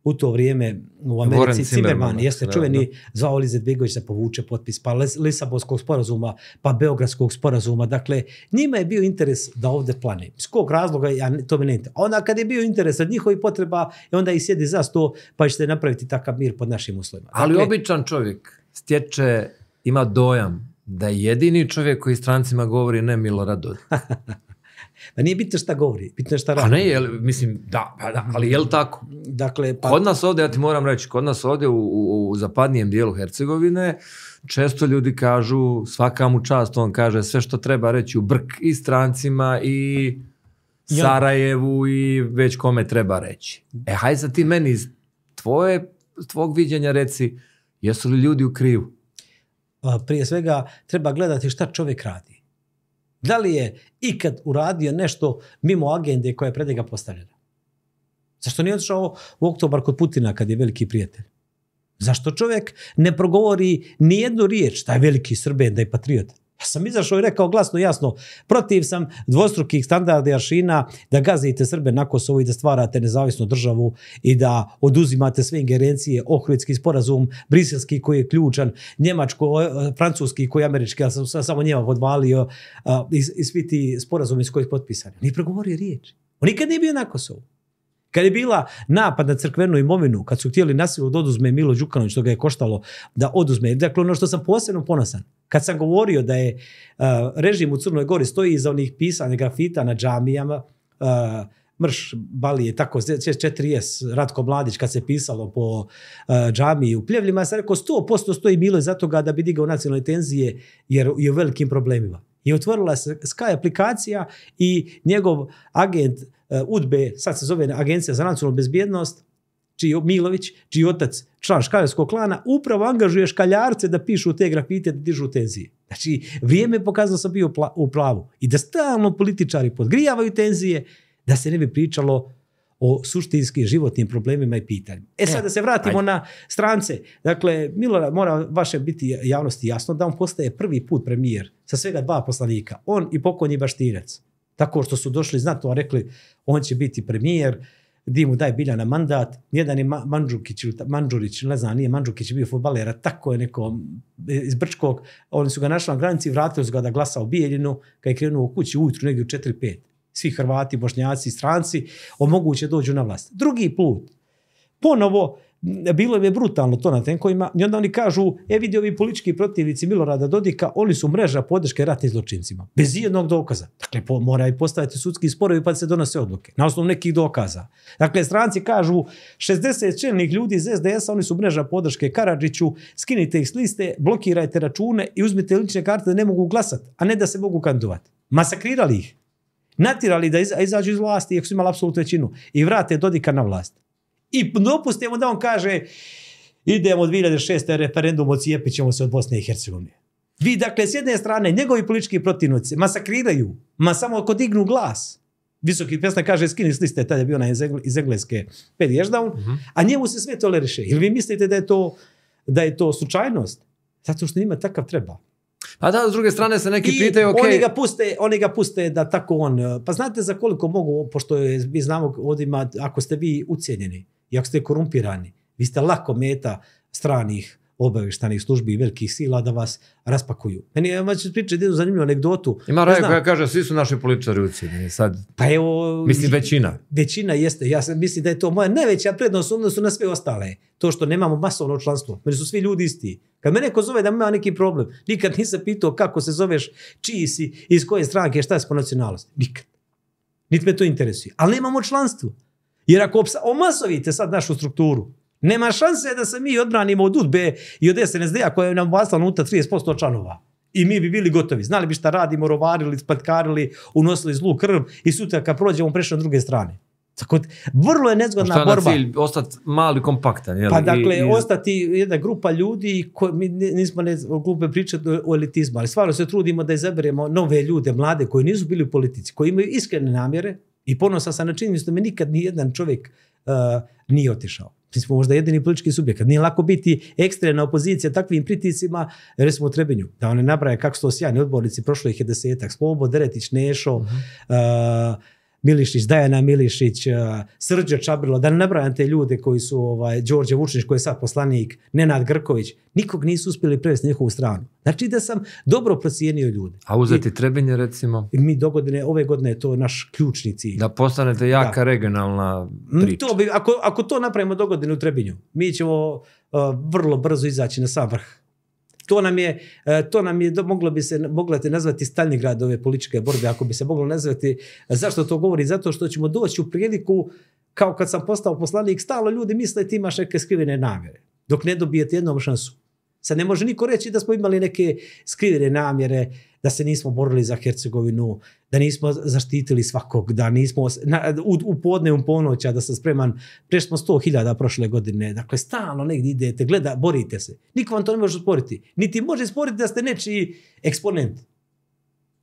u to vrijeme u Americi, Cimerman, jeste čuveni, zvao Lize Dvigović da povuče potpis, pa Lisabonskog sporazuma, pa Beogradskog sporazuma. Dakle, njima je bio interes da ovde plane. S kog razloga, ja, to mi ne interes. Onda kad je bio interes od njihovi potreba, e onda i sjedi za sto, pa ćete napraviti takav mir pod našim uslovima. Dakle, Ali običan čovjek stječe, ima dojam da je jedini čovjek koji strancima govori ne Milo Dodik. Pa nije bitno šta govori, bitno je šta pa radi. A ne, jel, mislim, da, pa da, ali je li tako? Dakle, pa... Kod nas ovde, ja ti moram reći, kod nas ovde u, u, u zapadnijem dijelu Hercegovine, često ljudi kažu, svaka mu čast, on kaže sve što treba reći u brk i strancima i Sarajevu i već kome treba reći. E, hajde sad ti meni iz tvoje, tvog viđenja reci, jesu li ljudi u krivu? prije svega treba gledati šta čovjek radi. Da li je ikad uradio nešto mimo agende koja je pred njega postavljena? Zašto nije odšao u oktobar kod Putina kad je veliki prijatelj? Zašto čovjek ne progovori ni jednu riječ, taj veliki srben, da je patriota? Ja sam izašao i rekao glasno jasno, protiv sam dvostrukih standarda jašina da gazite Srbe na Kosovo i da stvarate nezavisnu državu i da oduzimate sve ingerencije, ohridski sporazum, briselski koji je ključan, njemačko, e, francuski koji je američki, ali sam samo njema odvalio a, i, svi ti sporazumi iz kojih potpisanja. Nije pregovorio riječi. On nikad nije bio na Kosovo. Kad je bila napad na crkvenu imovinu, kad su htjeli nasilu da oduzme Milo Đukanović, to ga je koštalo da oduzme. Dakle, ono što sam posebno ponosan, kad sam govorio da je uh, režim u Crnoj Gori stoji iza onih pisanja grafita na džamijama, uh, Mrš, Bali je tako, 4S, Ratko Mladić, kad se pisalo po uh, džamiji u Pljevljima, sam rekao, 100% stoji Milo za toga da bi digao nacionalne tenzije, jer je u velikim problemima. I otvorila se Sky aplikacija i njegov agent uh, E, UDBE, sad se zove Agencija za nacionalnu bezbjednost, čiji Milović, čiji otac član Škaljarskog klana, upravo angažuje Škaljarce da pišu te grafite, da dižu tenzije. Znači, vrijeme je pokazano sam bio u plavu i da stalno političari podgrijavaju tenzije, da se ne bi pričalo o suštinskim životnim problemima i pitanjima. E, e sad da se vratimo ajde. na strance. Dakle, Milora mora vaše biti javnosti jasno da on postaje prvi put premijer sa svega dva poslanika. On i pokonji baštinac. Tako što su došli, znate, on rekli, on će biti premijer, di mu daj na mandat, jedan je Mandžukić, Mandžurić, ne znam, nije Mandžukić, bio futbaler, a tako je neko e, iz Brčkog, oni su ga našli na granici i vratili su ga da glasa u Bijeljinu, kada je krenuo u kući ujutru, negdje u 4-5. Svi Hrvati, Bošnjaci, stranci, omoguće dođu na vlast. Drugi put, ponovo, bilo je brutalno to na tenkovima. I onda oni kažu, e vidi ovi politički protivnici Milorada Dodika, oni su mreža podrške ratnim zločincima. Bez jednog dokaza. Dakle, po, mora i postaviti sudski sporovi pa se donose odluke. Na osnovu nekih dokaza. Dakle, stranci kažu, 60 čelnih ljudi iz sds oni su mreža podrške Karadžiću, skinite ih s liste, blokirajte račune i uzmite lične karte da ne mogu glasati, a ne da se mogu kandidovati. Masakrirali ih. Natirali da iza, izađu iz vlasti, ako su imali apsolutnu većinu, i vrate Dodika na vlast i dopustimo da on kaže idemo 2006. referendum, ocijepit ćemo se od Bosne i Hercegovine. Vi, dakle, s jedne strane, njegovi politički protivnici masakriraju, ma samo ako dignu glas, visoki pesna kaže skini s liste, tada je bio na iz Engleske pet ježdavn, mm -hmm. a njemu se sve toleriše. Ili vi mislite da je to, da je to slučajnost? Zato što njima takav treba. Pa da, s druge strane se neki pitaju, okej... Oni, ga puste, oni ga puste da tako on... Pa znate za koliko mogu, pošto je, mi znamo ovdje ima, ako ste vi ucijenjeni, i ako ste korumpirani, vi ste lako meta stranih obavještanih službi i velikih sila da vas raspakuju. Meni je vaću pričati jednu zanimljivu anegdotu. Ima raja koja kaže, svi su naši političari ucijeni. Sad, pa evo, Mislim, većina. Većina jeste. Ja mislim da je to moja najveća prednost odnosu na sve ostale. To što nemamo masovno članstvo. Meni su svi ljudi isti. Kad me neko zove da ima neki problem, nikad nisam pitao kako se zoveš, čiji si, iz koje stranke, šta si po nacionalnosti. Nikad. Niti me to interesuje. Ali nemamo članstvo. Jer ako omasovite sad našu strukturu, nema šanse da se mi odbranimo od UDBE i od SNSD-a koja je nam vasla nuta 30% članova. I mi bi bili gotovi. Znali bi šta radimo, rovarili, spatkarili, unosili zlu krv i sutra kad prođemo prešli na druge strane. Tako, vrlo je nezgodna šta pa borba. Šta je na cilj? Ostati mali kompaktan. Jel? Pa dakle, I, i... ostati jedna grupa ljudi koji mi nismo ne, glupe priče o elitizmu, ali stvarno se trudimo da izaberemo nove ljude, mlade koji nisu bili u politici, koji imaju iskrene namjere, I ponosa sam na činjenicu da me nikad ni jedan čovjek uh, nije otišao. Mi smo možda jedini politički subjekt. Nije lako biti ekstremna opozicija takvim pritisima, jer smo u Trebinju. Da one nabraje kako su to sjajni odbornici, prošlo ih je desetak, Spobo, Deretić, Nešo, mhm. uh -huh. uh, Milišić, Dajana Milišić, eh, Srđe Čabrilo, da ne nabrajam te ljude koji su, ovaj, Đorđe Vučnić koji je sad poslanik, Nenad Grković, nikog nisu uspjeli prevesti njihovu stranu. Znači da sam dobro procijenio ljude. A uzeti I, trebinje recimo? Mi do ove godine je to naš ključni cilj. Da postanete jaka da. regionalna mm, priča. To bi, ako, ako to napravimo do u trebinju, mi ćemo uh, vrlo brzo izaći na sam to nam je, e, to nam je moglo bi se, mogla te nazvati stalni grad ove političke borbe, ako bi se moglo nazvati, zašto to govori? Zato što ćemo doći u priliku, kao kad sam postao poslanik, stalo ljudi misle ti imaš neke skrivene namjere, dok ne dobijete jednom šansu. Sad ne može niko reći da smo imali neke skrivene namjere, uh, da se nismo borili za Hercegovinu, da nismo zaštitili svakog, da nismo na, u, u podne, u ponoća, da sam spreman, prešli smo 100.000 prošle godine, dakle, stalno negdje idete, gleda, borite se. Niko vam to ne može sporiti. Niti može sporiti da ste nečiji eksponent.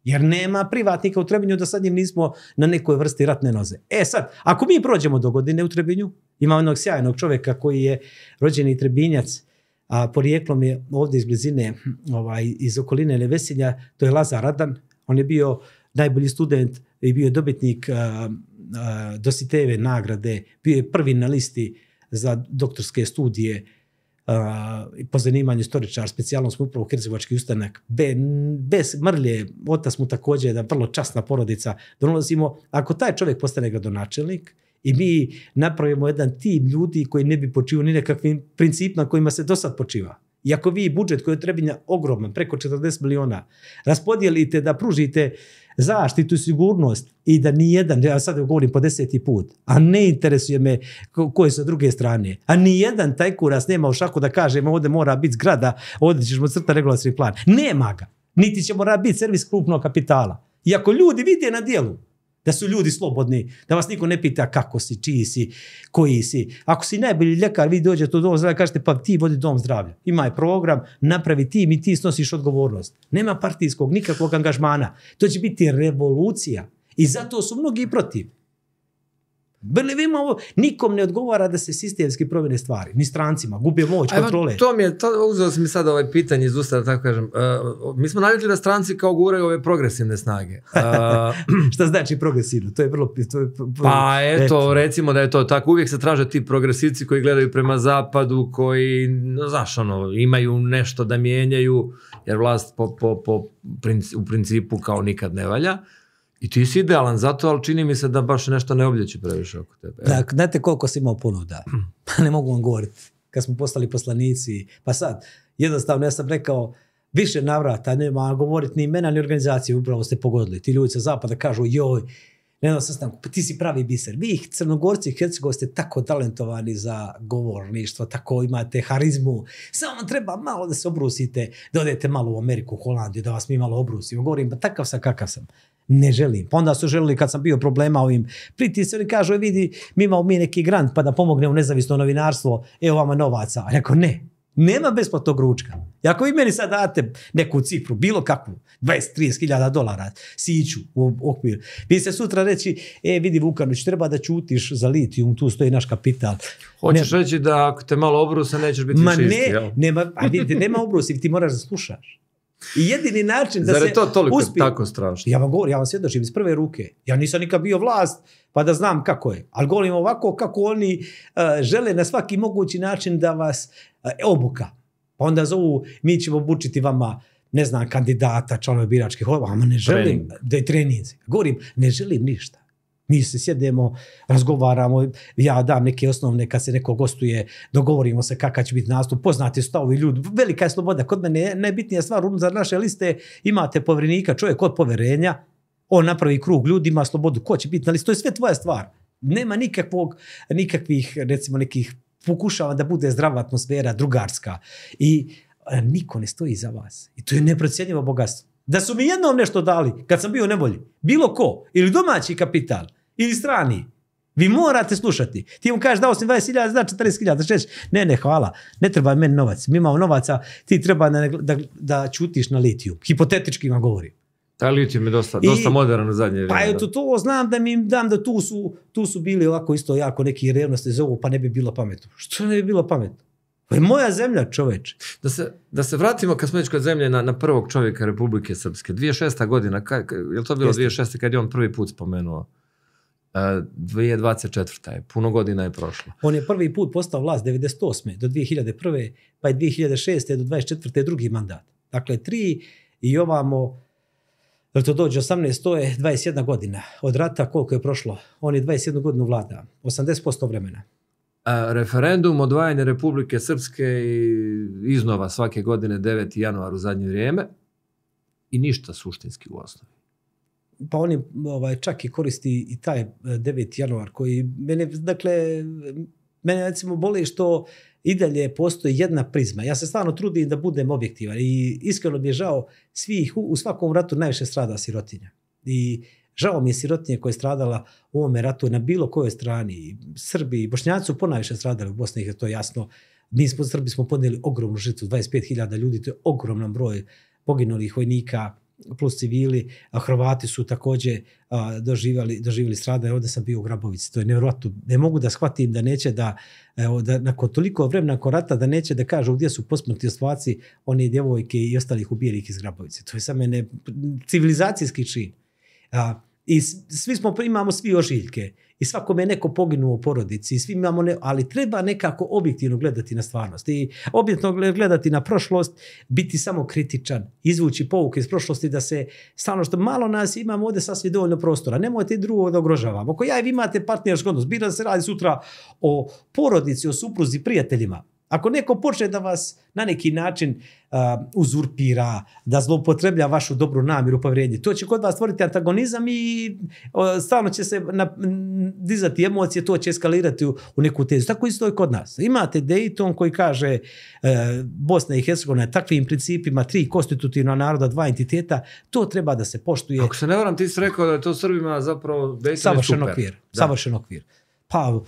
Jer nema privatnika u Trebinju da sad njim nismo na nekoj vrsti ratne noze. E sad, ako mi prođemo do godine u Trebinju, ima onog sjajnog čovjeka koji je rođeni Trebinjac, uh, a porijeklom je ovdje iz blizine, ovaj, iz okoline Nevesinja, to je Lazar Radan. On je bio najbolji student i bio dobitnik uh, uh, dositeve nagrade. Bio je prvi na listi za doktorske studije uh, po zanimanju istoričar, specijalno smo upravo Kirzevački ustanak. Be, bez mrlje, otac mu također je da vrlo časna porodica. donosimo, ako taj čovjek postane gradonačelnik, I mi napravimo jedan tim ljudi koji ne bi počivao ni nekakvim principima kojima se do sad počiva. I ako vi budžet koji je trebinja ogroman, preko 40 miliona, raspodijelite da pružite zaštitu i sigurnost i da ni jedan, ja sad govorim po deseti put, a ne interesuje me ko je sa druge strane, a ni jedan taj kuras nema u šaku da kaže ovde mora biti zgrada, ovde ćeš mu crta regulacijni plan. Nema ga. Niti ćemo mora servis krupnog kapitala. I ako ljudi vide na dijelu, da su ljudi slobodni, da vas niko ne pita kako si, čiji si, koji si. Ako si najbolji ljekar, vi dođete u dom zdravlja, kažete pa ti vodi dom zdravlja. Ima je program, napravi ti i ti snosiš odgovornost. Nema partijskog, nikakvog angažmana. To će biti revolucija. I zato su mnogi protiv vi ovo, nikom ne odgovara da se sistemski promjene stvari, ni strancima, gube moć, kontrole. Evo, to mi je, to, uzeo sam mi sad ovaj pitanje iz usta, tako kažem. Uh, mi smo navikli da stranci kao gure ove progresivne snage. Uh, Šta znači progresivno? To je vrlo... To je, pa eto, eto, recimo da je to tako. Uvijek se traže ti progresivci koji gledaju prema zapadu, koji, no, znaš, ono, imaju nešto da mijenjaju, jer vlast po, po, po, princi, u principu kao nikad ne valja. I ti si idealan za to, ali čini mi se da baš nešto ne obljeći previše oko tebe. E. Da, znate koliko si imao ponuda. Pa ne mogu vam govoriti. Kad smo postali poslanici, pa sad, jednostavno, ja sam rekao, više navrata ne mogu govoriti ni imena, ni organizacije, upravo ste pogodili. Ti ljudi sa zapada kažu, joj, ne znam sastanku, pa ti si pravi biser. Vi, crnogorci i hercegovi, ste tako talentovani za govorništvo, tako imate harizmu. Samo vam treba malo da se obrusite, da odete malo u Ameriku, u Holandiju, da vas mi malo obrusimo. Govorim, pa takav sam, kakav sam ne želim. Pa onda su želili kad sam bio problema ovim pritis, oni kažu, e, vidi, mi imamo mi neki grant pa da pomogne u nezavisno novinarstvo, evo vama novaca. A rekao, ne, nema besplatnog ručka. I ako vi meni sad date neku cifru, bilo kakvu, 20-30 hiljada dolara, siću u okvir, vi se sutra reći, e, vidi Vukanić, treba da čutiš za litijum, tu stoji naš kapital. Hoćeš ne, reći da ako te malo obrusa, nećeš biti ma ne, Nema, a vidite, nema obrusa, ti moraš da slušaš. I jedini način da Zar je se to toliko uspije... tako strašno? Ja vam govorim, ja vam svjedočim iz prve ruke. Ja nisam nikad bio vlast, pa da znam kako je. Ali govorim ovako kako oni uh, žele na svaki mogući način da vas uh, obuka. Pa onda zovu, mi ćemo obučiti vama, ne znam, kandidata, članove biračkih, ama ne želim, trening. da je trenici. Govorim, ne želim ništa. Mi se sjedemo, razgovaramo, ja dam neke osnovne kad se neko gostuje, dogovorimo se kakav će biti nastup, poznati su ovi ljudi, velika je sloboda. Kod mene je najbitnija stvar za naše liste, imate povrinika, čovjek od poverenja, on napravi krug ljudi, ima slobodu, ko će biti na listu, to je sve tvoja stvar. Nema nikakvog, nikakvih, recimo nekih, pokušava da bude zdrava atmosfera, drugarska. I niko ne stoji za vas. I to je neprocijenjivo bogatstvo. Da su mi jednom nešto dali, kad sam bio nebolji, bilo ko, ili domaći kapital, ili strani. Vi morate slušati. Ti mu kažeš dao sam 20.000, da 40.000, ne, ne, hvala, ne treba meni novac. Mi imamo novaca, ti treba da, da, da čutiš na litiju. Hipotetički vam govorim. Ta litijum je dosta, dosta moderan u zadnje pa vrijeme. Pa eto, to znam da mi dam da tu su, tu su bili ovako isto jako neki revnosti za ovo, pa ne bi bilo pametno. Što ne bi bilo pametno? Ovo pa je moja zemlja, čoveč. Da se, da se vratimo kad smo kod zemlje na, na prvog čovjeka Republike Srpske. 26. godina, ka, je li to bilo 26. kad je on prvi put spomenuo? 2024. je, puno godina je prošlo. On je prvi put postao vlast 98. do 2001. pa je 2006. do 24. drugi mandat. Dakle, tri i ovamo, jer to dođe 18, to je 21 godina od rata, koliko je prošlo. On je 21 godinu vlada, 80% vremena. A, referendum odvajanje Republike Srpske i iznova svake godine 9. januar u zadnje vrijeme i ništa suštinski u osnovi pa oni ovaj, čak i koristi i taj 9. E, januar koji mene, dakle, mene recimo boli što i dalje postoji jedna prizma. Ja se stvarno trudim da budem objektivan i iskreno mi žao svih, u svakom ratu najviše strada sirotinja. I žao mi je sirotinje koja je stradala u ovom ratu na bilo kojoj strani. Srbi i Bošnjaci su ponajviše stradali u Bosni, i to je jasno. Mi smo Srbi smo podnijeli ogromnu žrtvu, 25.000 ljudi, to je ogroman broj poginulih vojnika, plus civili, a Hrvati su takođe a, doživjeli, doživjeli strada, ovdje sam bio u Grabovici, to je nevjerojatno, ne mogu da shvatim da neće da, evo, da nakon toliko vremena, korata da neće da kaže gdje su posmrtni ostvaci one djevojke i ostalih ubijenih iz Grabovice. To je samo ne civilizacijski čin. A, I svi smo, imamo svi ožiljke. I svakome je neko poginuo u porodici. I svi imamo ne, ali treba nekako objektivno gledati na stvarnost. I objektivno gledati na prošlost, biti samo kritičan, izvući pouke iz prošlosti da se stano što malo nas imamo ovde sasvim dovoljno prostora. Nemojte drugo da ogrožavamo. Ako ja i vi imate partnerski odnos, bilo da se radi sutra o porodici, o supruzi, prijateljima, Ako neko počne da vas na neki način uh, uzurpira, da zlopotreblja vašu dobru namiru, povrednje, to će kod vas stvoriti antagonizam i uh, stalno će se na, dizati emocije, to će eskalirati u, u neku tezu. Tako isto je kod nas. Imate Dayton koji kaže uh, Bosna i Hercegovina je takvim principima, tri konstitutivna naroda, dva entiteta, to treba da se poštuje. Ako se ne varam, ti si rekao da je to Srbima zapravo Dayton je super. Okvir, Savršen okvir. Pa,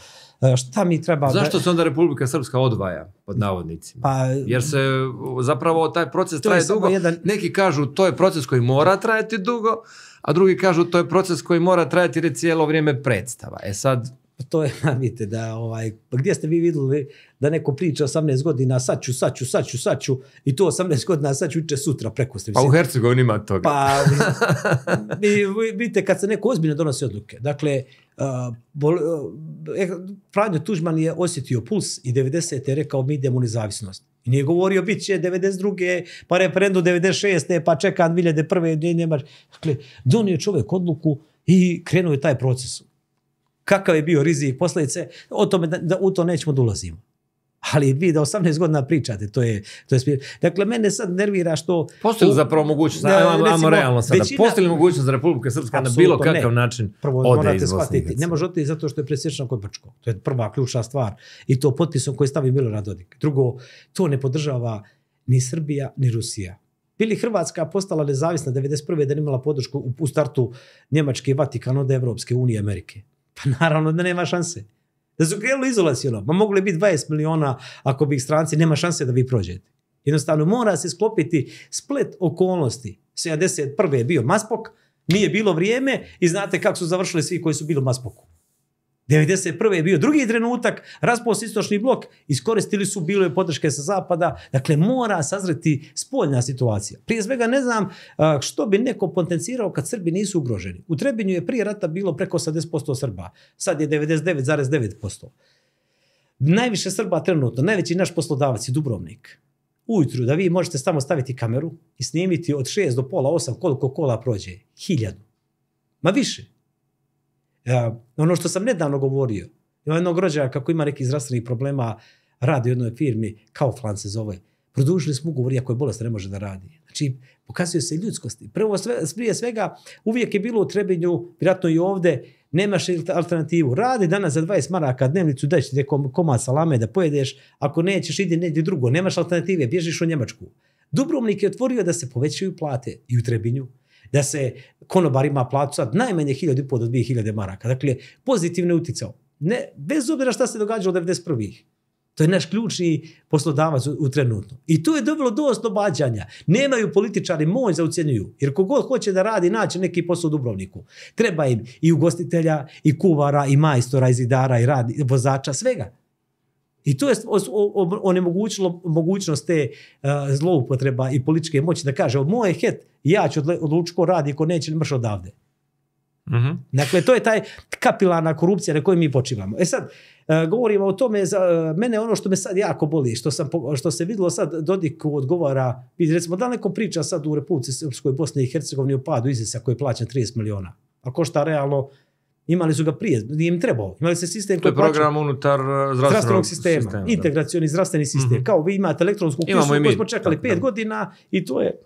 E, šta mi treba... Zašto se onda Republika Srpska odvaja, pod navodnicima? Pa, Jer se zapravo taj proces traje dugo. Jedan... Neki kažu to je proces koji mora trajati dugo, a drugi kažu to je proces koji mora trajati cijelo vrijeme predstava. E sad, Pa to je, vidite, da ovaj, pa gdje ste vi videli da neko priča 18 godina, sad ću, sad ću, sad ću, sad ću, i to 18 godina, sad ću sutra, preko ste. Pa u Hercegovini ima toga. Pa, vi, vidite, kad se neko ozbiljno donosi odluke, dakle, uh, bol, uh, Franjo Tužman je osjetio puls i 90. je rekao, mi idemo u nezavisnost. I nije govorio, bit će 92. pa referendu 96. pa čekan 2001. Dakle, donio čovjek odluku i krenuo je taj proces kakav je bio rizik posljedice, o tome da, da u to nećemo da ulazimo. Ali vi da 18 godina pričate, to je... To je dakle, mene sad nervira što... Postoji li zapravo mogućnost, da, ajmo, recimo, realno sada, većina, postoji li mogućnost Republika Srpska na bilo kakav ne. način prvo, ode iz Bosne Ne može oteti zato što je presječena kod Brčko. To je prva ključna stvar. I to potpisom koji stavi Milorad Dodik. Drugo, to ne podržava ni Srbija, ni Rusija. Bili Hrvatska postala nezavisna 1991. da imala podršku u, startu Njemačke, Vatikan, onda Evropske unije, Amerike. Pa naravno da nema šanse. Da su krenuli izolacijalno, ma mogli biti 20 miliona ako bi ih stranci, nema šanse da vi prođete. Jednostavno, mora se sklopiti splet okolnosti. 71. je bio maspok, nije bilo vrijeme i znate kako su završili svi koji su bili u maspoku. 1991. je bio drugi trenutak, raspao se istočni blok, iskoristili su bilo je podrške sa zapada, dakle mora sazreti spoljna situacija. Prije svega ne znam što bi neko potencirao kad Srbi nisu ugroženi. U Trebinju je prije rata bilo preko 80% Srba, sad je 99,9%. Najviše Srba trenutno, najveći naš poslodavac je Dubrovnik. Ujutru da vi možete samo staviti kameru i snimiti od 6 do pola 8 koliko kola prođe, hiljadu. Ma više, Ja, ono što sam nedavno govorio, ima jednog rođaja kako ima neki zdravstvenih problema, radi u jednoj firmi, kao flan se zove, produžili smo ugovor, iako je bolest, ne može da radi. Znači, pokazuje se ljudskosti. Prvo, sve, prije svega, uvijek je bilo u trebinju, vjerojatno i ovde, nemaš alternativu. Radi danas za 20 maraka dnevnicu, daj ti kom, komad salame da pojedeš, ako nećeš, idi negdje drugo, nemaš alternative, bježiš u Njemačku. Dubrovnik je otvorio da se povećaju plate i u Trebinju, da se konobar ima platu sad najmanje 1000 do 2000 maraka. Dakle, pozitivne uticao. Ne, bez obzira šta se događalo od 91-ih. To je naš ključni poslodavac u, u trenutno. I to je dovelo do oslobađanja. Nemaju političari moj za ucenjuju. Jer kogod hoće da radi, naći neki posao u Dubrovniku. Treba im i ugostitelja, i kuvara, i majstora, i zidara, i radi, vozača, svega. I to je onemogućilo mogućnost te uh, zloupotreba i političke moći da kaže, od moje het, ja ću odlučiti ko radi, ko neće, mrš odavde. Mm -hmm. Dakle, to je taj kapilana korupcija na kojoj mi počivamo. E sad, govorimo o tome, za mene ono što me sad jako boli, što, sam, što se vidilo sad, Dodik odgovara, vidi, recimo, da li neko priča sad u Republici Srpskoj, Bosne i Hercegovini o padu izisa koji plaća 30 miliona? A košta realno imali su ga prije, nije im trebao. Imali se sistem koji program plaća. unutar uh, zdravstvenog, sistema, sistema integracioni zdravstveni mhm. sistem. Mm -hmm. Kao vi imate elektronsku kisu koju smo čekali 5 godina i to je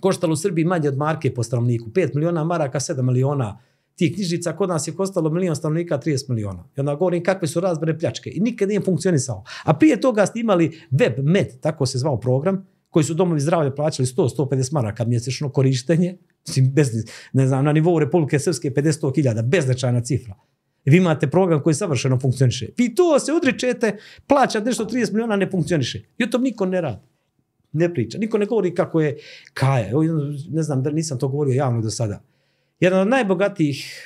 koštalo Srbiji manje od marke po stanovniku. 5 miliona maraka, 7 miliona tih knjižica, kod nas je koštalo milion stanovnika, 30 miliona. I onda govorim kakve su razbere pljačke. I nikad nije funkcionisao. A prije toga ste imali WebMed, tako se zvao program, koji su domovi zdravlja plaćali 100-150 maraka mjesečno korištenje, Mislim, bez, ne znam, na nivou Republike Srpske 500.000, beznačajna cifra. Vi imate program koji savršeno funkcioniše. Vi to se odričete, plaća nešto 30 miliona, ne funkcioniše. I o tom niko ne radi. Ne priča. Niko ne govori kako je Kaja. Ne znam, da nisam to govorio javno do sada. Jedan od najbogatijih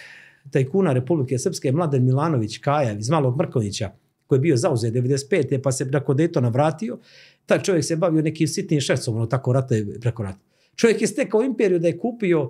tajkuna Republike Srpske je Mladen Milanović Kaja iz Malog Mrkovića, koji je bio zauzet 95. pa se nakon Daytona vratio. Taj čovjek se bavio nekim sitnim šercom, ono tako rata je preko rata. Čovjek je stekao imperiju da je kupio, uh,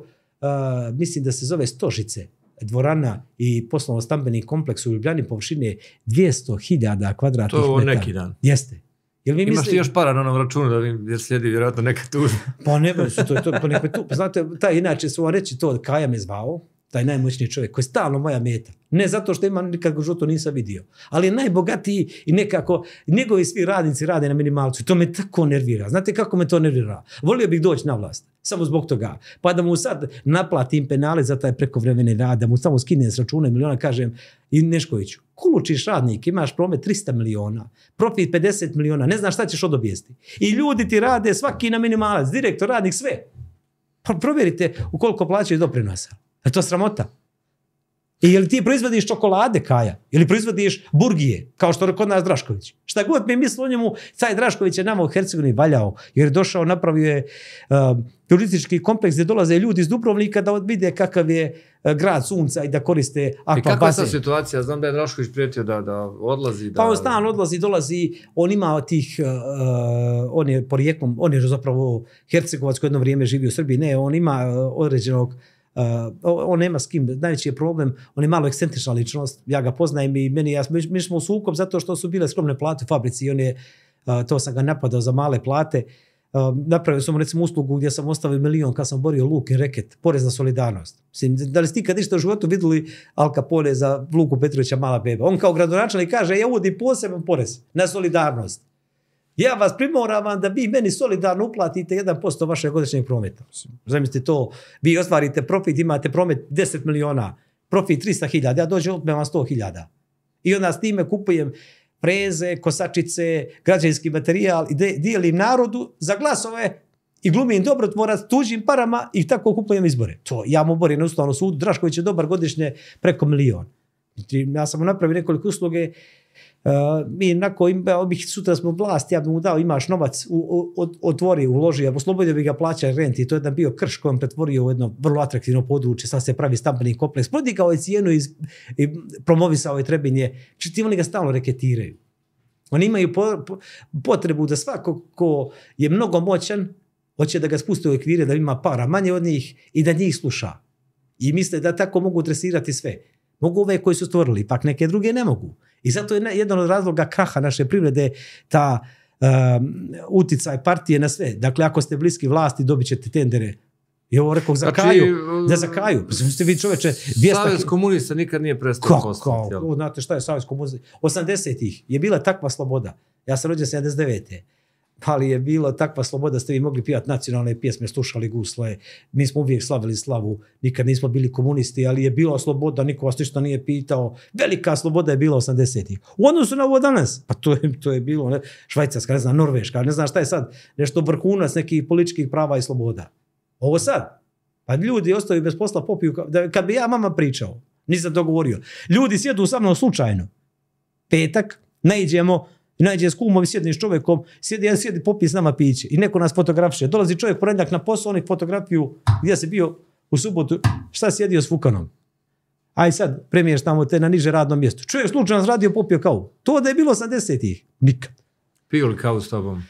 mislim da se zove Stožice, dvorana i poslovno-stambeni kompleks u Ljubljani površine 200.000 kvadratnih metara. To je ovo neki dan. Jeste. Jel mi Imaš ti još para na onom računu da vi, jer slijedi vjerojatno neka tužba. pa ne, pa su to, to, pa neko tu. Pa znate, taj inače su vam reći to, Kaja me zvao, taj najmoćniji čovjek koji je stalno moja meta. Ne zato što ima nikakvu žuto nisam vidio, ali je najbogatiji i nekako njegovi svi radnici rade na minimalcu. To me tako nervira. Znate kako me to nervira? Volio bih doći na vlast. Samo zbog toga. Pa da mu sad naplatim penale za taj prekovremeni rad, da mu samo skinem s računa miliona, kažem i Neškoviću, kulučiš radnik, imaš promet 300 miliona, profit 50 miliona, ne znaš šta ćeš odobijesti. I ljudi ti rade svaki na minimalac, direktor, radnik, sve. Pa provjerite u koliko plaćaju doprinosa. Je to sramota? I je li ti proizvodiš čokolade, Kaja? Ili proizvodiš burgije, kao što je kod nas Drašković? Šta god mi misli o njemu, taj Drašković je nama u Hercegovini valjao, jer je došao, napravio je uh, turistički kompleks gdje dolaze ljudi iz Dubrovnika da vide kakav je uh, grad sunca i da koriste akva I kakva je situacija? Znam da je Drašković prijetio da, da odlazi. Da... Pa on stan odlazi, dolazi, on ima tih, uh, uh on je porijekom, on je zapravo Hercegovac koji jedno vrijeme živi u Srbiji, ne, on ima uh, određenog uh, Uh, on nema s kim, najveći je problem, on je malo ekscentrična ličnost, ja ga poznajem i meni, ja, mi, mi smo u sukob zato što su bile skromne plate u fabrici i on je, uh, to sam ga napadao za male plate, uh, napravio sam recimo uslugu gdje sam ostavio milion kad sam borio luk i reket, porez na solidarnost. Mislim, da li ste ikad ništa u životu videli Al Capone za Luku Petrovića mala beba? On kao gradonačan kaže, ja uvodim poseban porez na solidarnost ja vas primoravam da vi meni solidarno uplatite 1% vašeg godišnjeg prometa. Zamislite to, vi ostvarite profit, imate promet 10 miliona, profit 300 hiljada, ja dođem, otme vam 100 hiljada. I onda s time kupujem preze, kosačice, građanski materijal i dijelim narodu za glasove i glumim dobro tvorac tuđim parama i tako kupujem izbore. To ja mu borim na ustavnom sudu, Drašković je dobar godišnje preko milion. Znači, ja sam mu napravio nekoliko usluge, E, mi na kojim bih sutra smo vlast, ja bih mu dao imaš novac, u, u, otvori, uloži, ja oslobodio bih ga plaća i to je jedan bio krš kojom pretvorio u jedno vrlo atraktivno područje, sad se pravi stambeni kompleks, prodigao ovaj je cijenu iz, i promovisao je trebinje, čitim oni ga stalno reketiraju. Oni imaju po, po, potrebu da svako ko je mnogo moćan, hoće da ga spuste u ekvire, da ima para manje od njih i da njih sluša. I misle da tako mogu dresirati sve. Mogu ove koji su stvorili, pak neke druge ne mogu. I zato je jedan od razloga kraha naše privrede ta um, uticaj partije na sve. Dakle, ako ste bliski vlasti, dobit ćete tendere. I ovo rekao za znači, kaju. Da za mm, kaju. Pa znači, ste vi čoveče, 200... Savjez komunista nikad nije prestao postati. Znate šta je Savjez komunista? 80-ih je bila takva sloboda. Ja sam rođen 79 ali je bilo takva sloboda, ste vi mogli pijat nacionalne pjesme, slušali gusle, mi smo uvijek slavili slavu, nikad nismo bili komunisti, ali je bilo sloboda, niko vas ništa nije pitao, velika sloboda je bila 80-ih. U odnosu na ovo danas, pa to je, to je bilo, ne, švajcarska, ne znam, norveška, ne znam šta je sad, nešto vrhunac nekih političkih prava i sloboda. Ovo sad, pa ljudi ostaju bez posla, popiju, da, kad bi ja mama pričao, nisam to govorio, ljudi sjedu sa mnom slučajno, petak, ne iđemo, I nađe s kumom i sjedne s čovjekom, sjedi, jedan sjedi, popi nama piće. I neko nas fotografiše. Dolazi čovjek porednjak na posao, onih fotografiju gdje se bio u subotu, šta sjedio s Fukanom. Aj sad, premiješ tamo te na niže radno mjesto. Čovjek slučajno zradio, popio kao. To da je bilo 80-ih, nikad. Pio li kavu s tobom?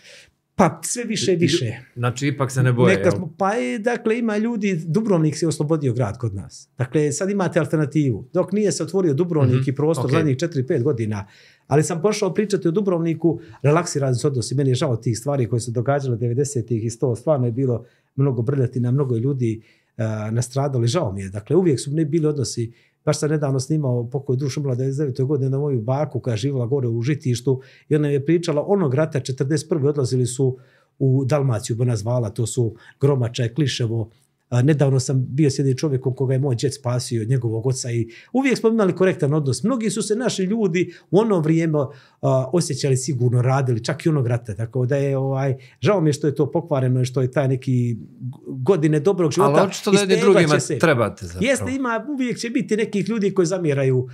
Pa sve više i više. Znači ipak se ne boje. Neka smo, pa je, dakle, ima ljudi, Dubrovnik se oslobodio grad kod nas. Dakle, sad imate alternativu. Dok nije se otvorio Dubrovnik mm -hmm. i prostor okay. zadnjih 4-5 godina, Ali sam pošao pričati o Dubrovniku, relaksirani su odnosi, meni je žao tih stvari koje su događale 90-ih i 100, stvarno je bilo mnogo brljati na mnogo ljudi uh, nastradali, žao mi je. Dakle, uvijek su mi bili odnosi, baš sam nedavno snimao pokoj dušu mlada 99. godine na moju baku koja je gore u žitištu i ona je pričala onog rata 41. odlazili su u Dalmaciju, bo nazvala, to su Gromača i Kliševo, nedavno sam bio s jednim čovjekom koga je moj djec spasio od njegovog oca i uvijek smo imali korektan odnos. Mnogi su se naši ljudi u ono vrijeme osjećali sigurno, radili, čak i onog rata. Tako da je, ovaj, žao mi je što je to pokvareno i što je taj neki godine dobrog života. Ali očito da je drugima se. trebate zapravo. Jeste, ima, uvijek će biti nekih ljudi koji zamiraju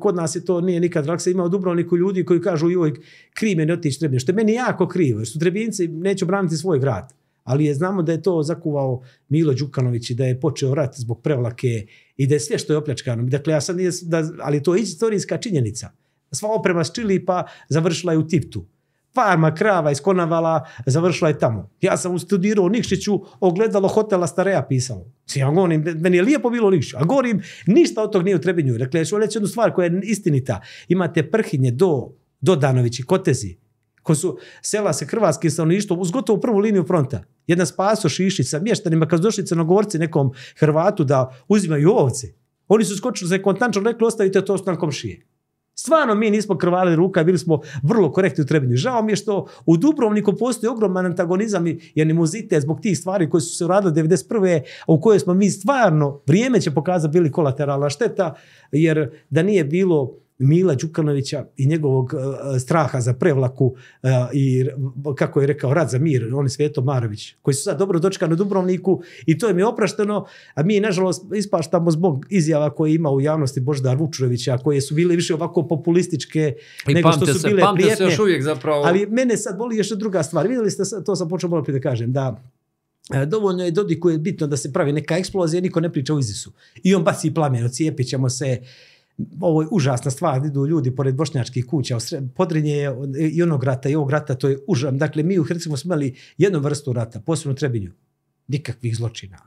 Kod nas je to nije nikad raksa. Ima u Dubrovniku ljudi koji kažu joj, krime ne otići Trebinje. Što je meni jako krivo. Što Trebinci neću braniti svoj grad ali je znamo da je to zakuvao Milo Đukanović i da je počeo rat zbog prevlake i da je sve što je opljačkano. Dakle, ja sad nijes, da, ali to je istorijska činjenica. Sva oprema s Čilipa završila je u Tiptu. Farma krava iskonavala, završila je tamo. Ja sam u studiru Nikšiću, ogledalo hotela Stareja pisalo. Ja govorim, meni je lijepo bilo Nikšiću. A govorim, ništa od tog nije u Trebinju. Dakle, ja ću reći jednu stvar koja je istinita. Imate prhinje do, do Danovići, Kotezi, ko su sela sa hrvatskim stanovništvom uz gotovo prvu liniju fronta jedna spaso šišica, mještanima, kad došli crnogorci nekom Hrvatu da uzimaju ovce, oni su skočili za kontančan, rekli ostavite to stankom šije. Stvarno mi nismo krvali ruka, bili smo vrlo korektni u trebinju. Žao mi je što u Dubrovniku postoji ogroman antagonizam i animozite zbog tih stvari koje su se radile 1991. u kojoj smo mi stvarno, vrijeme će pokazati, bili kolateralna šteta, jer da nije bilo Mila Đukanovića i njegovog uh, straha za prevlaku uh, i kako je rekao rad za mir, on je Sveto Marović, koji su sad dobro dočekani u Dubrovniku i to je mi oprašteno, a mi nažalost ispaštamo zbog izjava koje ima u javnosti Boždar Vučurovića, koje su bile više ovako populističke I nego što su se, bile prijetne. Ali mene sad boli još druga stvar. videli ste, to sam počeo malo da kažem, da Dovoljno je Dodiku je bitno da se pravi neka eksplozija, niko ne priča o Izisu. I on baci plamen, ocijepit ćemo se ovo je užasna stvar, idu ljudi pored bošnjačkih kuća, podrinje je i onog rata, i ovog rata, to je užasno. Dakle, mi u Hrcimu smo imali jednu vrstu rata, posebno Trebinju, nikakvih zločina.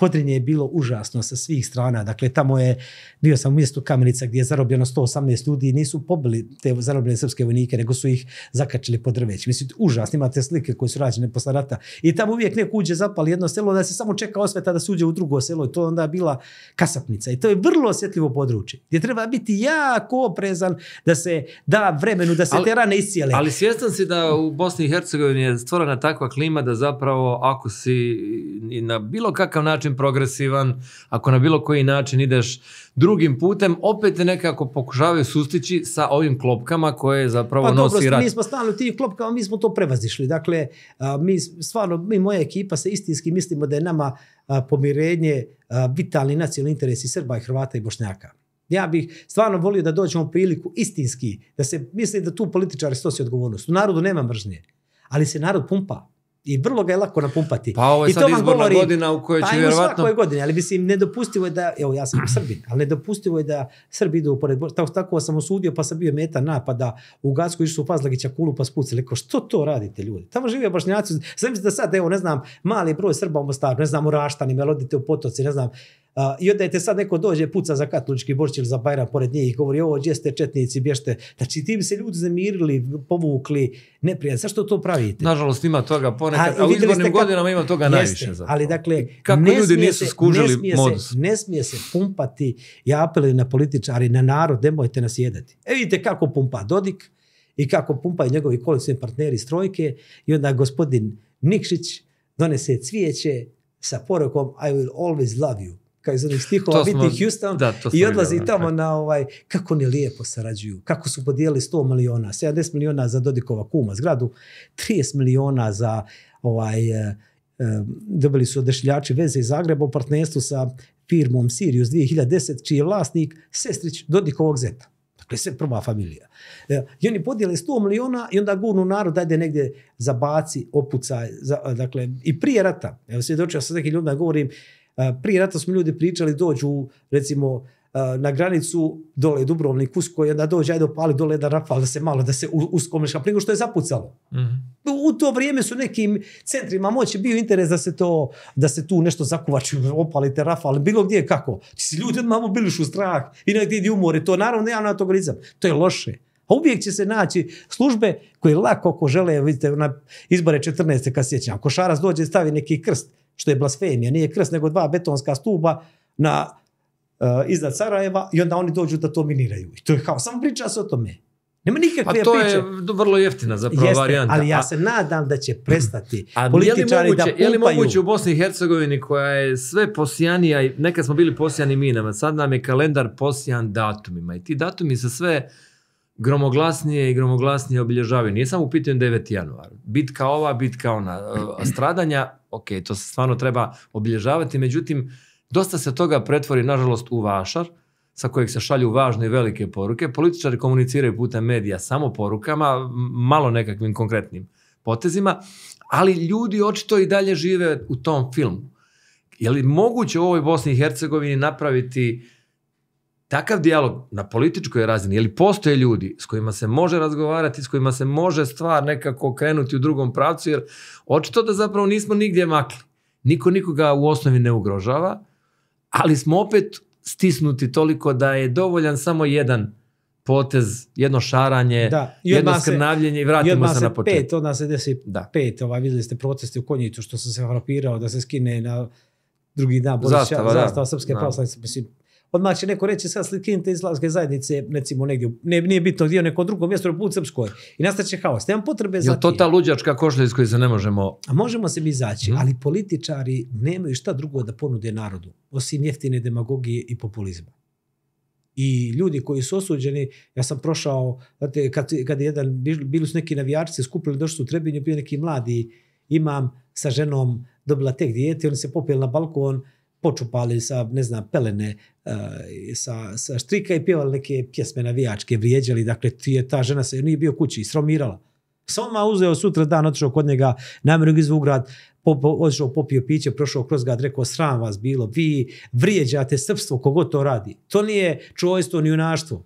Podrinje je bilo užasno sa svih strana. Dakle, tamo je, bio sam u mjestu Kamenica gdje je zarobljeno 118 ljudi i nisu pobili te zarobljene srpske vojnike, nego su ih zakačili po drveći. Mislim, užasno, imate slike koje su rađene posle rata. I tamo uvijek neko uđe zapali jedno selo, da se samo čeka osveta da se uđe u drugo selo. I to onda je bila kasapnica. I to je vrlo osjetljivo područje. Gdje treba biti jako oprezan da se da vremenu, da se ali, te rane iscijele. Ali svjestan si da u Bosni i Hercegovini je stvorena takva klima da zapravo ako si na bilo kakav način način progresivan, ako na bilo koji način ideš drugim putem, opet te nekako pokušavaju sustići sa ovim klopkama koje zapravo pa, nosi dobro, Pa dobro, mi smo stalno tim klopkama, mi smo to prevazišli. Dakle, mi stvarno, mi moja ekipa se istinski mislimo da je nama pomirenje vitalni nacionalni interesi Srba i Hrvata i Bošnjaka. Ja bih stvarno volio da dođemo u priliku istinski, da se misli da tu političari stosi odgovornost. U narodu nema mržnje, ali se narod pumpa i vrlo ga je lako napumpati. Pa ovo je I sad izborna govorim, godina u kojoj pa će vjerovatno... Pa i u svakoj godini, ali mislim, nedopustivo je da, evo ja sam srbin, ali nedopustivo je da Srbi idu pored Bosne. Tako, tako sam osudio, pa sam bio meta napada u Gatskoj, išu su Pazlagića kulu, pa spucili. Kao, što to radite, ljudi? Tamo žive bašnjaci. Sve mislim da sad, evo, ne znam, mali broj Srba u Mostaru, ne znam, u Raštani, melodite u Potoci, ne znam, Uh, I onda je te sad neko dođe puca za katolički borć ili za bajra pored nje i govori ovo gdje ste četnici, bješte. Znači ti bi se ljudi zamirili, povukli, neprijedno. Zašto to pravite? Nažalost ima toga ponekad, a, a u izbornim ka... godinama ima toga jeste, najviše. Zapravo. Ali dakle, Kako ne ljudi nisu skužili ne modus? Se, ne smije se pumpati, ja apelujem na političari, na narod, nemojte nas jedati. E vidite kako pumpa Dodik i kako pumpa i njegovi kolicini partneri strojke i onda gospodin Nikšić donese cvijeće sa porokom I will always love you kao iz onih stihova, biti Houston, da, i odlazi vidjeli, tamo na ovaj, kako oni lijepo sarađuju, kako su podijeli 100 miliona, 70 miliona za Dodikova kuma zgradu, 30 miliona za ovaj, eh, eh, dobili su odešljači veze iz Zagreba u partnerstvu sa firmom Sirius 2010, čiji je vlasnik sestrić Dodikovog zeta. Dakle, sve prva familija. Eh, I oni podijele 100 miliona i onda gurnu narod, dajde negdje zabaci, opucaj. Za, dakle, i prije rata. Evo, svjedočio sam sa nekim ljudima, govorim, uh, Pri rata smo ljudi pričali dođu recimo na granicu dole Dubrovnik usko je da dođe ajde opali dole da rafal da se malo da se uskomeška prije što je zapucalo. Mm -hmm. U to vrijeme su nekim centrima moći bio interes da se to da se tu nešto zakuvači opalite rafal bilo gdje kako. Ti se ljudi odmah bili u strah i na gdje umore to naravno ja na to grizam. To je loše. A uvijek će se naći službe koje lako ko žele, vidite, na izbore 14. kad sjećam, ako Šaras dođe stavi neki krst, što je blasfemija, nije krst, nego dva betonska stuba na, uh, iznad Sarajeva i onda oni dođu da to miniraju. I to je kao, samo priča se o tome. Nema nikakve priče. Pa to priče. je vrlo jeftina za Jeste, varijanta. Ali ja se a, nadam da će prestati a političari moguće, da pumpaju. Je li moguće u Bosni i Hercegovini koja je sve posijanija, nekad smo bili posijani minama, sad nam je kalendar posijan datumima i ti datumi se sve gromoglasnije i gromoglasnije obilježavaju. Nije samo u pitanju 9. januar. Bitka ova, bitka ona. Eh, stradanja ok, to se stvarno treba obilježavati, međutim, dosta se toga pretvori, nažalost, u vašar, sa kojeg se šalju važne i velike poruke. Političari komuniciraju putem medija samo porukama, malo nekakvim konkretnim potezima, ali ljudi očito i dalje žive u tom filmu. Je li moguće u ovoj Bosni i Hercegovini napraviti uh, takav dijalog na političkoj razini, ili postoje ljudi s kojima se može razgovarati, s kojima se može stvar nekako krenuti u drugom pravcu, jer očito da zapravo nismo nigdje makli. Niko nikoga u osnovi ne ugrožava, ali smo opet stisnuti toliko da je dovoljan samo jedan potez, jedno šaranje, da. I jedno skrnavljenje i vratimo se, se na početak. Pet, odmah se desi da. pet, ovaj, videli ste proteste u Konjicu što sam se harapirao da se skine na drugi dan Zastava, zastava da. Srpske da. pravoslavice. Mislim, odmah će neko reći sad slikinite izlaske zajednice, recimo negdje, ne, nije bitno gdje, neko drugo mjesto u Republike Srpskoj. I nastaće haos. Nemam potrebe za Je to ta luđačka košlja iz koje se ne možemo... A možemo se mi izaći, hmm. ali političari nemaju šta drugo da ponude narodu, osim jeftine demagogije i populizma. I ljudi koji su osuđeni, ja sam prošao, znate, kad, kad jedan, bili su neki navijačci, skupili, došli su u Trebinju, bio neki mladi, imam sa ženom, dobila tek dijete, on se popijel na balkon, počupali sa, ne znam, pelene e, sa, sa štrika i pjevali neke pjesme na vijačke, vrijeđali, dakle, ti je ta žena se nije bio kući, sromirala. Sa onma uzeo sutra dan, otišao kod njega, namjeru iz Vugrad, otišao, popio piće, prošao kroz grad, rekao, sram vas bilo, vi vrijeđate srpstvo, kogo to radi. To nije čovjstvo, ni unaštvo,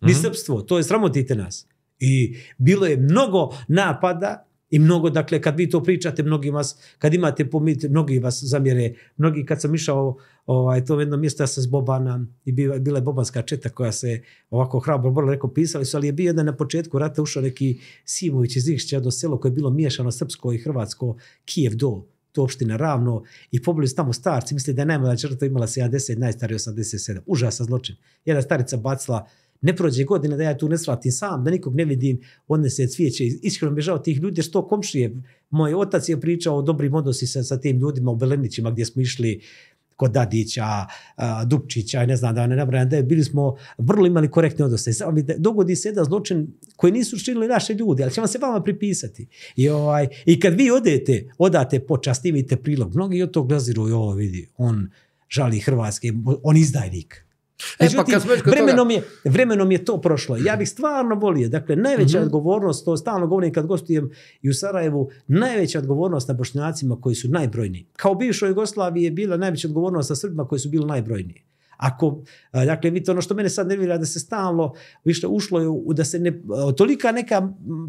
ni mm -hmm. srpstvo, to je sramotite nas. I bilo je mnogo napada, I mnogo, dakle, kad vi to pričate, mnogi vas, kad imate pomit, mnogi vas zamjere. Mnogi, kad sam išao ovaj, to jedno mjesto, ja sam s Bobana, i bila bila je Bobanska četa koja se ovako hrabro, bolo rekao, pisali su, ali je bio jedan na početku rata ušao neki Simović iz Išća do selo koje je bilo miješano srpsko i hrvatsko, Kijev do to opština ravno i pobili su tamo starci, misli da je najmlađa žrtva imala 70, najstarija 87. Užasa zločin. Jedna starica bacila Ne prođe godine da ja tu ne svatim sam, da nikog ne vidim, onda se cvijeće. Iskreno mi žao tih ljudi, što komšije. Moj otac je pričao o dobrim odnosi sa, sa tim ljudima u Belenićima gdje smo išli kod Dadića, Dupčića, ne znam da ne nabrajam, da bili smo vrlo imali korektne odnose. Dogodi se jedan zločin koji nisu učinili naše ljudi, ali će vam se vama pripisati. I, ovaj, i kad vi odete, odate počast, prilog. Mnogi od tog naziru, ovo vidi, on žali Hrvatske, on izdajnik. E, pa kad vremenom, toga... je, vremenom je to prošlo. Ja bih stvarno volio, dakle, najveća mm -hmm. odgovornost, to stalno govorim kad gostujem i u Sarajevu, najveća odgovornost na bošnjacima koji su najbrojni. Kao u bivšoj Jugoslaviji je bila najveća odgovornost sa Srbima koji su bili najbrojniji. Ako, dakle, vidite ono što mene sad nervira da se stalno, više ušlo je u, da se ne, tolika neka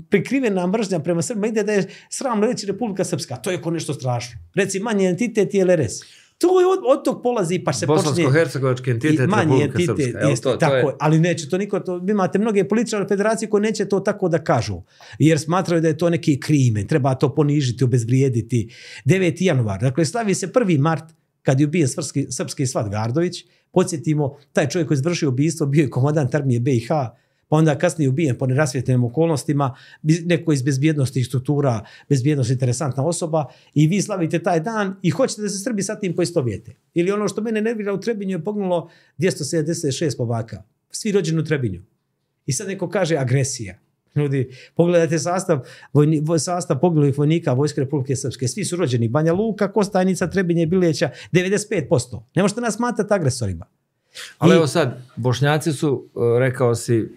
prikrivena mržnja prema Srbima ide da je sramno reći Republika Srpska. To je ko nešto strašno. Reci, manji entitet je LRS. To je od, od tog polazi pa se počinje... Bosansko-hercegovački entitet, manje Republika entitet, Srpska. Jeste, to, tako, to je... Ali neće to niko... To, vi imate mnoge političare federacije koje neće to tako da kažu. Jer smatraju da je to neki krimen. Treba to ponižiti, obezvrijediti. 9. januar. Dakle, slavi se 1. mart kad je ubijen srpski, srpski svat Gardović. Podsjetimo, taj čovjek koji je izvršio ubijstvo bio je komandant armije BiH pa onda kasnije ubijen po nerasvjetljenim okolnostima, neko iz bezbjednosti struktura, bezbjednost interesantna osoba i vi slavite taj dan i hoćete da se Srbi sa tim poistovijete. Ili ono što mene nervira u Trebinju je pognulo 276 pobaka, Svi rođeni u Trebinju. I sad neko kaže agresija. Ljudi, pogledajte sastav, vojni, voj, sastav poginulih vojnika Vojske Republike Srpske. Svi su rođeni Banja Luka, Kostajnica, Trebinje, Bilijeća, 95%. Ne možete nas smatrati agresorima. Ali I, evo sad, bošnjaci su, e, rekao si,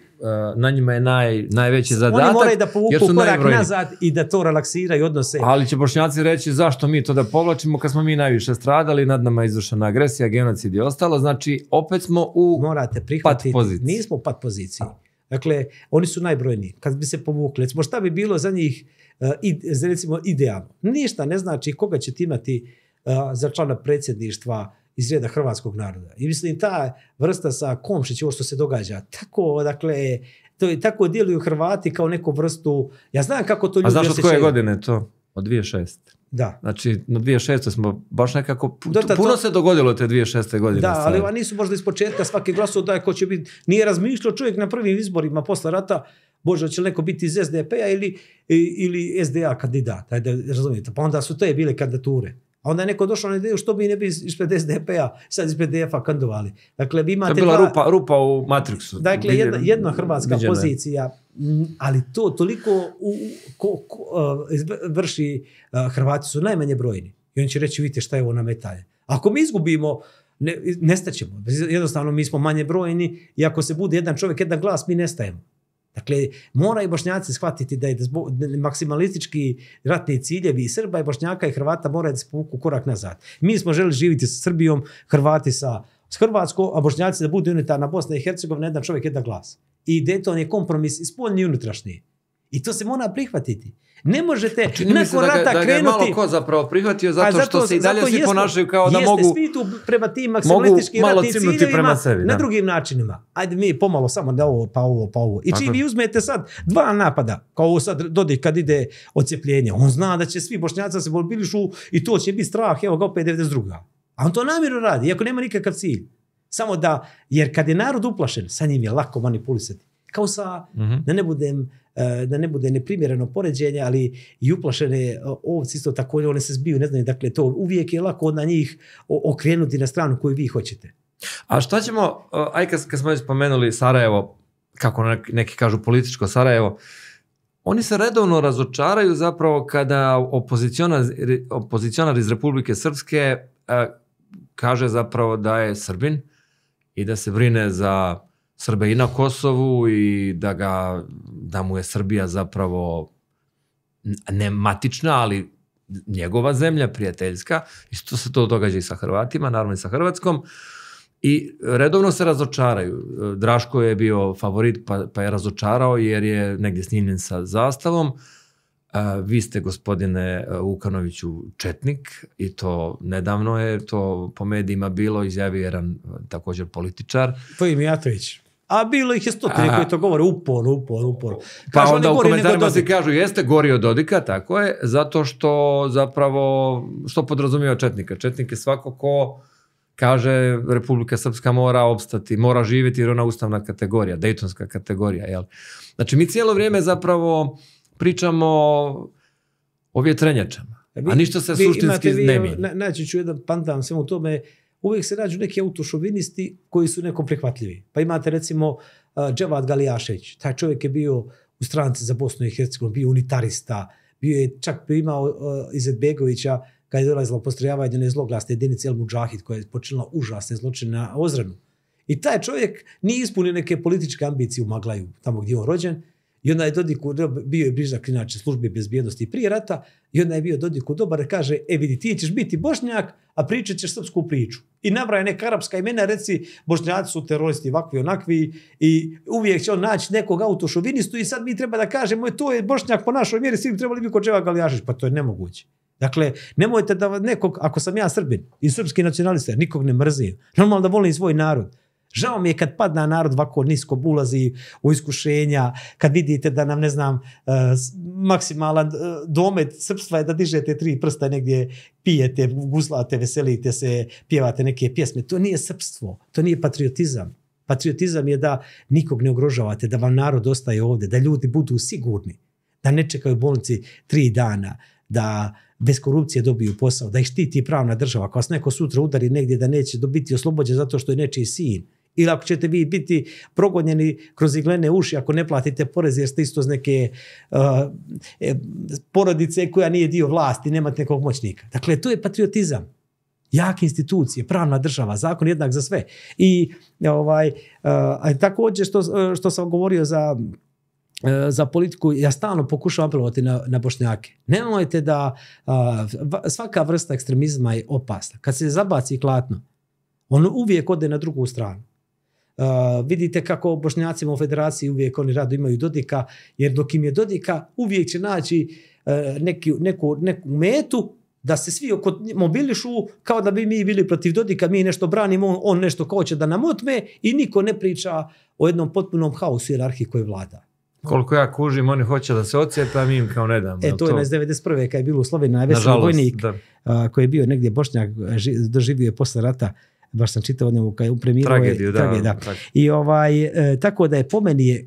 na njima je naj, najveći zadatak. Oni moraju da povuku korak najbrojni. nazad i da to relaksira i odnose. Ali će bošnjaci reći zašto mi to da povlačimo kad smo mi najviše stradali, nad nama izvršena agresija, genocid i ostalo. Znači, opet smo u Morate prihvatiti, pat poziciji. Nismo u pat poziciji. Dakle, oni su najbrojniji. Kad bi se povukli, recimo šta bi bilo za njih uh, eh, i, recimo, idealno? Ništa ne znači koga ćete imati uh, za člana predsjedništva, iz reda hrvatskog naroda. I mislim, ta vrsta sa komšić, ovo što se događa, tako, dakle, to je, tako djeluju Hrvati kao neku vrstu, ja znam kako to ljudi... A znaš od koje godine to? Od 2006. Da. Znači, na 2006. smo baš nekako... Dota, puno to... se dogodilo te 2006. godine. Da, ali oni su možda iz početka svaki glas da ko će biti... Nije razmišljao čovjek na prvim izborima posle rata, Bože, će li neko biti iz SDP-a ili, ili SDA kandidata, Ajde, razumijete. Pa onda su to je bile kandidature. A onda je neko došao na ideju što bi ne bi ispred SDP-a, sad ispred DF-a kandovali. Dakle, vi imate... To je bila dva, rupa, rupa u Matrixu. Dakle, jedna, jedna hrvatska biljene. pozicija, ali to toliko u, ko, ko, e, vrši e, Hrvati su najmanje brojni. I oni će reći, vidite šta je ovo metalje. Ako mi izgubimo, ne, nestaćemo. Jednostavno, mi smo manje brojni i ako se bude jedan čovjek, jedan glas, mi nestajemo. Dakle, i bošnjaci shvatiti da je zbog, maksimalistički ratni ciljevi i Srba i bošnjaka i Hrvata moraju da se korak nazad. Mi smo želi živiti sa Srbijom, Hrvati sa s Hrvatsko, a bošnjaci da budu unitarna Bosna i Hercegovina, jedan čovjek, jedan glas. I Dayton je kompromis i i unutrašnji. I to se mora prihvatiti. Ne možete pa na rata krenuti... Da ga je malo ko zapravo prihvatio, zato, zato što se i dalje svi ponašaju kao da mogu... Jeste svi tu prema tim maksimalističkim ratnim ciljevima sebi, na drugim načinima. Ajde mi pomalo samo da ovo, pa ovo, pa ovo. I čim vi uzmete sad dva napada, kao ovo sad dodi kad ide ocepljenje, on zna da će svi bošnjaca se bilišu i to će biti strah, evo ga opet 92. A on to namjerno radi, iako nema nikakav cilj. Samo da, jer kad je narod uplašen, sa njim je lako manipulisati kao sa, mm -hmm. da ne budem e, da ne bude neprimjereno poređenje, ali i uplašene e, ovci isto tako, one se zbiju, ne znam, dakle, to uvijek je lako na njih okrenuti na stranu koju vi hoćete. A šta ćemo, e, aj kad, kad smo spomenuli Sarajevo, kako neki kažu političko Sarajevo, oni se redovno razočaraju zapravo kada opozicionar, opozicionar iz Republike Srpske kaže zapravo da je Srbin i da se brine za Srbe i na Kosovu i da, ga, da mu je Srbija zapravo ne matična, ali njegova zemlja prijateljska. Isto se to događa i sa Hrvatima, naravno i sa Hrvatskom. I redovno se razočaraju. Draško je bio favorit pa, pa je razočarao jer je negdje snimljen sa zastavom. E, vi ste, gospodine e, Ukanoviću, četnik i to nedavno je to po medijima bilo, izjavio jedan e, također političar. To je Mijatović. A bilo ih je stotine koji to govore upor, upor, upor. Pa Kažu onda u komentarima se kažu jeste gori od Dodika, tako je, zato što zapravo, što podrazumio Četnika? Četnik je svako ko kaže Republika Srpska mora obstati, mora živjeti jer ona ustavna kategorija, dejtonska kategorija, jel? Znači mi cijelo vrijeme zapravo pričamo o vjetrenjačama, e, a ništa se vi suštinski imate, vi, ne mijenja. Naći ću jedan pandan svemu tome, uh, uvijek se nađu neki autošovinisti koji su nekom prihvatljivi. Pa imate recimo uh, Dževad Galijašević, taj čovjek je bio u stranci za Bosnu i Hercegovinu, bio unitarista, bio je čak primao uh, Izetbegovića kada je dolazilo postrojavanje jedne zloglasne jedinice El Mujahid koja je počinila užasne zločine na Ozranu. I taj čovjek nije ispunio neke političke ambicije u Maglaju, tamo gdje je on rođen, I onda je Dodik bio je blizak inače službe bezbjednosti prije rata i onda je bio Dodik dobar kaže, e vidi, ti ćeš biti bošnjak, a pričat ćeš srpsku priču. I nabraje neka arapska imena, reci, bošnjaci su teroristi ovakvi, onakvi i uvijek će on naći nekog autošovinistu i sad mi treba da kažemo, e, to je bošnjak po našoj mjeri, svi bi trebali biti kočeva Galijašić, pa to je nemoguće. Dakle, nemojte da nekog, ako sam ja srbin i srpski nacionalista, nikog ne mrzim, normalno da volim svoj narod, Žao mi je kad padna narod ovako nisko ulazi u iskušenja, kad vidite da nam, ne znam, e, maksimalan e, domet srpstva je da dižete tri prsta negdje, pijete, guslate, veselite se, pjevate neke pjesme. To nije srpstvo, to nije patriotizam. Patriotizam je da nikog ne ogrožavate, da vam narod ostaje ovde, da ljudi budu sigurni, da ne čekaju bolnici tri dana, da bez korupcije dobiju posao, da ih štiti pravna država. Ako vas neko sutra udari negdje da neće dobiti oslobođen zato što je nečiji sin, ili ako ćete vi biti progonjeni kroz iglene uši ako ne platite porez jer ste isto iz neke uh, e, porodice koja nije dio vlasti, nemate nekog moćnika. Dakle, to je patriotizam. Jake institucije, pravna država, zakon jednak za sve. I ovaj, uh, također što, uh, što sam govorio za uh, za politiku, ja stalno pokušavam apelovati na, na bošnjake. Nemojte da uh, a, svaka vrsta ekstremizma je opasna. Kad se zabaci klatno, on uvijek ode na drugu stranu vidite kako bošnjacima u federaciji uvijek oni rado imaju dodika, jer dok im je dodika, uvijek će naći e, neki, neku, neku metu da se svi oko mobilišu kao da bi mi bili protiv Dodika, mi nešto branimo, on, on nešto kao će da nam otme i niko ne priča o jednom potpunom haosu jerarhiji koje vlada. Koliko ja kužim, oni hoće da se ocijete, a mi im kao ne damo. E, to je 1991. kada je bilo u Sloveniji najveći vojnik koji je bio negdje Bošnjak, doživio je posle rata baš sam čitao njegovu kad upremirao tragediju, da, tragedi, da. I ovaj e, tako da je pomeni e,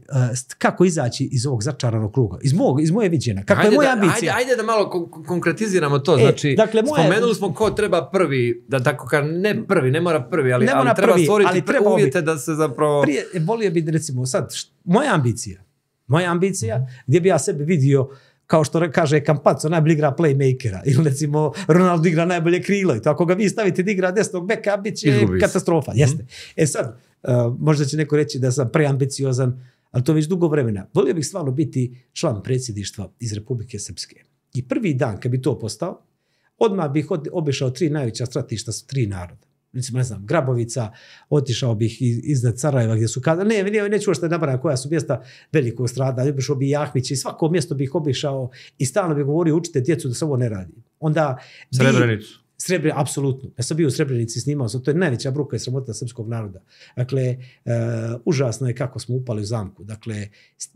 kako izaći iz ovog začaranog kruga, iz mog iz moje viđenja. Kako je moja da, ambicija? Ajde, ajde da malo konkretiziramo to, e, znači dakle, moje... spomenuli smo ko treba prvi da tako kar ne prvi, ne mora prvi, ali, ne mora treba prvi, stvoriti ali treba uvjete bi. da se zapravo Prije volio bih recimo sad št, moja ambicija. Moja ambicija mm -hmm. gdje bi ja sebe vidio kao što kaže Kampaco, najbolji igra playmakera, ili recimo Ronaldo igra najbolje krilo, i to ako ga vi stavite da igra desnog beka, bit će katastrofa, mhm. jeste. Mm. E sad, uh, možda će neko reći da sam preambiciozan, ali to već dugo vremena. Volio bih stvarno biti član predsjedništva iz Republike Srpske. I prvi dan kad bi to postao, odmah bih obišao tri najveća stratišta su tri naroda. Mislim, ne znam, Grabovica, otišao bih iznad Sarajeva gdje su kada, ne, ne, neću što je nabrao koja su mjesta velikog strada, obišao bi Jahvić i svako mjesto bih obišao i stalno bih govorio učite djecu da se ovo ne radi. Onda... Srebrenicu. Srebre, apsolutno. Ja sam bio u Srebrenici snimao sam, to je najveća bruka i sramota srpskog naroda. Dakle, e, užasno je kako smo upali u zamku. Dakle, s, e,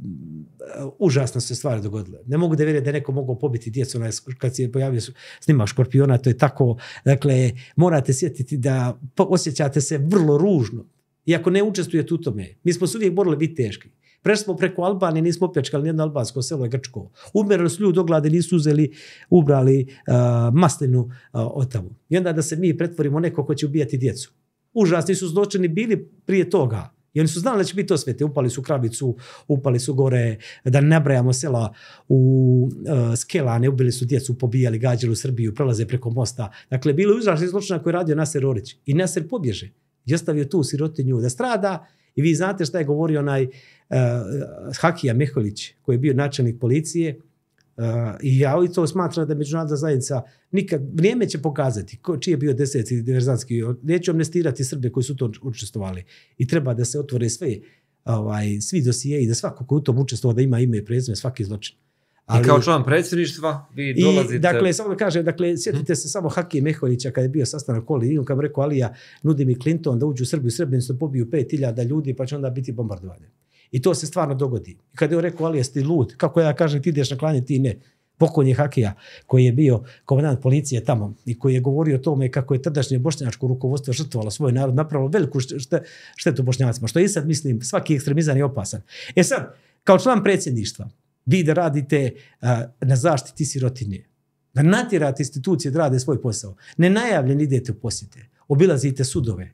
užasno se stvari dogodile. Ne mogu da vjerujem da neko mogao pobiti djecu na, kad se pojavio snima škorpiona, to je tako. Dakle, morate sjetiti da osjećate se vrlo ružno. Iako ne učestujete u tome. Mi smo se uvijek morali biti teški. Prešli smo preko Albanije, nismo opječkali nijedno albansko selo je Grčko. Umerali su ljudi oglade, nisu uzeli, ubrali uh, maslinu uh, eh, od tamo. I onda da se mi pretvorimo neko ko će ubijati djecu. Užasni su zločini bili prije toga. I oni su znali da će biti osvete. Upali su kravicu, upali su gore, da ne brajamo sela u uh, Skelane, ubili su djecu, pobijali, gađali u Srbiju, prelaze preko mosta. Dakle, bilo je uzrašnje zločina koje radio Naser Orić. I Naser pobježe. I ostavio tu sirotinju da strada. I vi znate šta je govorio onaj uh, Hakija Mehović, koji je bio načelnik policije, Uh, I ja i to smatram da međunarodna zajednica nikad, vrijeme će pokazati ko, čiji je bio deseci diverzanski, neće amnestirati Srbe koji su to učestvovali i treba da se otvore sve, ovaj, svi dosije i da svako ko u tom učestvova da ima ime i prezime svaki zločin. Ali, I kao član predsjedništva vi dolazite... I, dakle, samo da kažem, dakle, sjetite se samo Haki Mehovića kada je bio sastanak Koli, on kad mu rekao Alija, nudi mi Clinton da uđu u Srbiju, Srbiju se pobiju 5000 ljudi pa će onda biti bombardovanje. I to se stvarno dogodi. Kada je on rekao Alija, ste lud, kako ja kažem, ti ideš na klanje, ti ne. Pokon je Hakija koji je bio komandant policije tamo i koji je govorio o tome kako je tadašnje bošnjačko rukovodstvo žrtvalo svoj narod, napravilo veliku štetu bošnjacima. Što i sad mislim, svaki ekstremizan je opasan. E sad, kao član predsjedništva, vi da radite na zaštiti sirotine, Da natirate institucije da rade svoj posao. Ne najavljen idete u posjete. Obilazite sudove.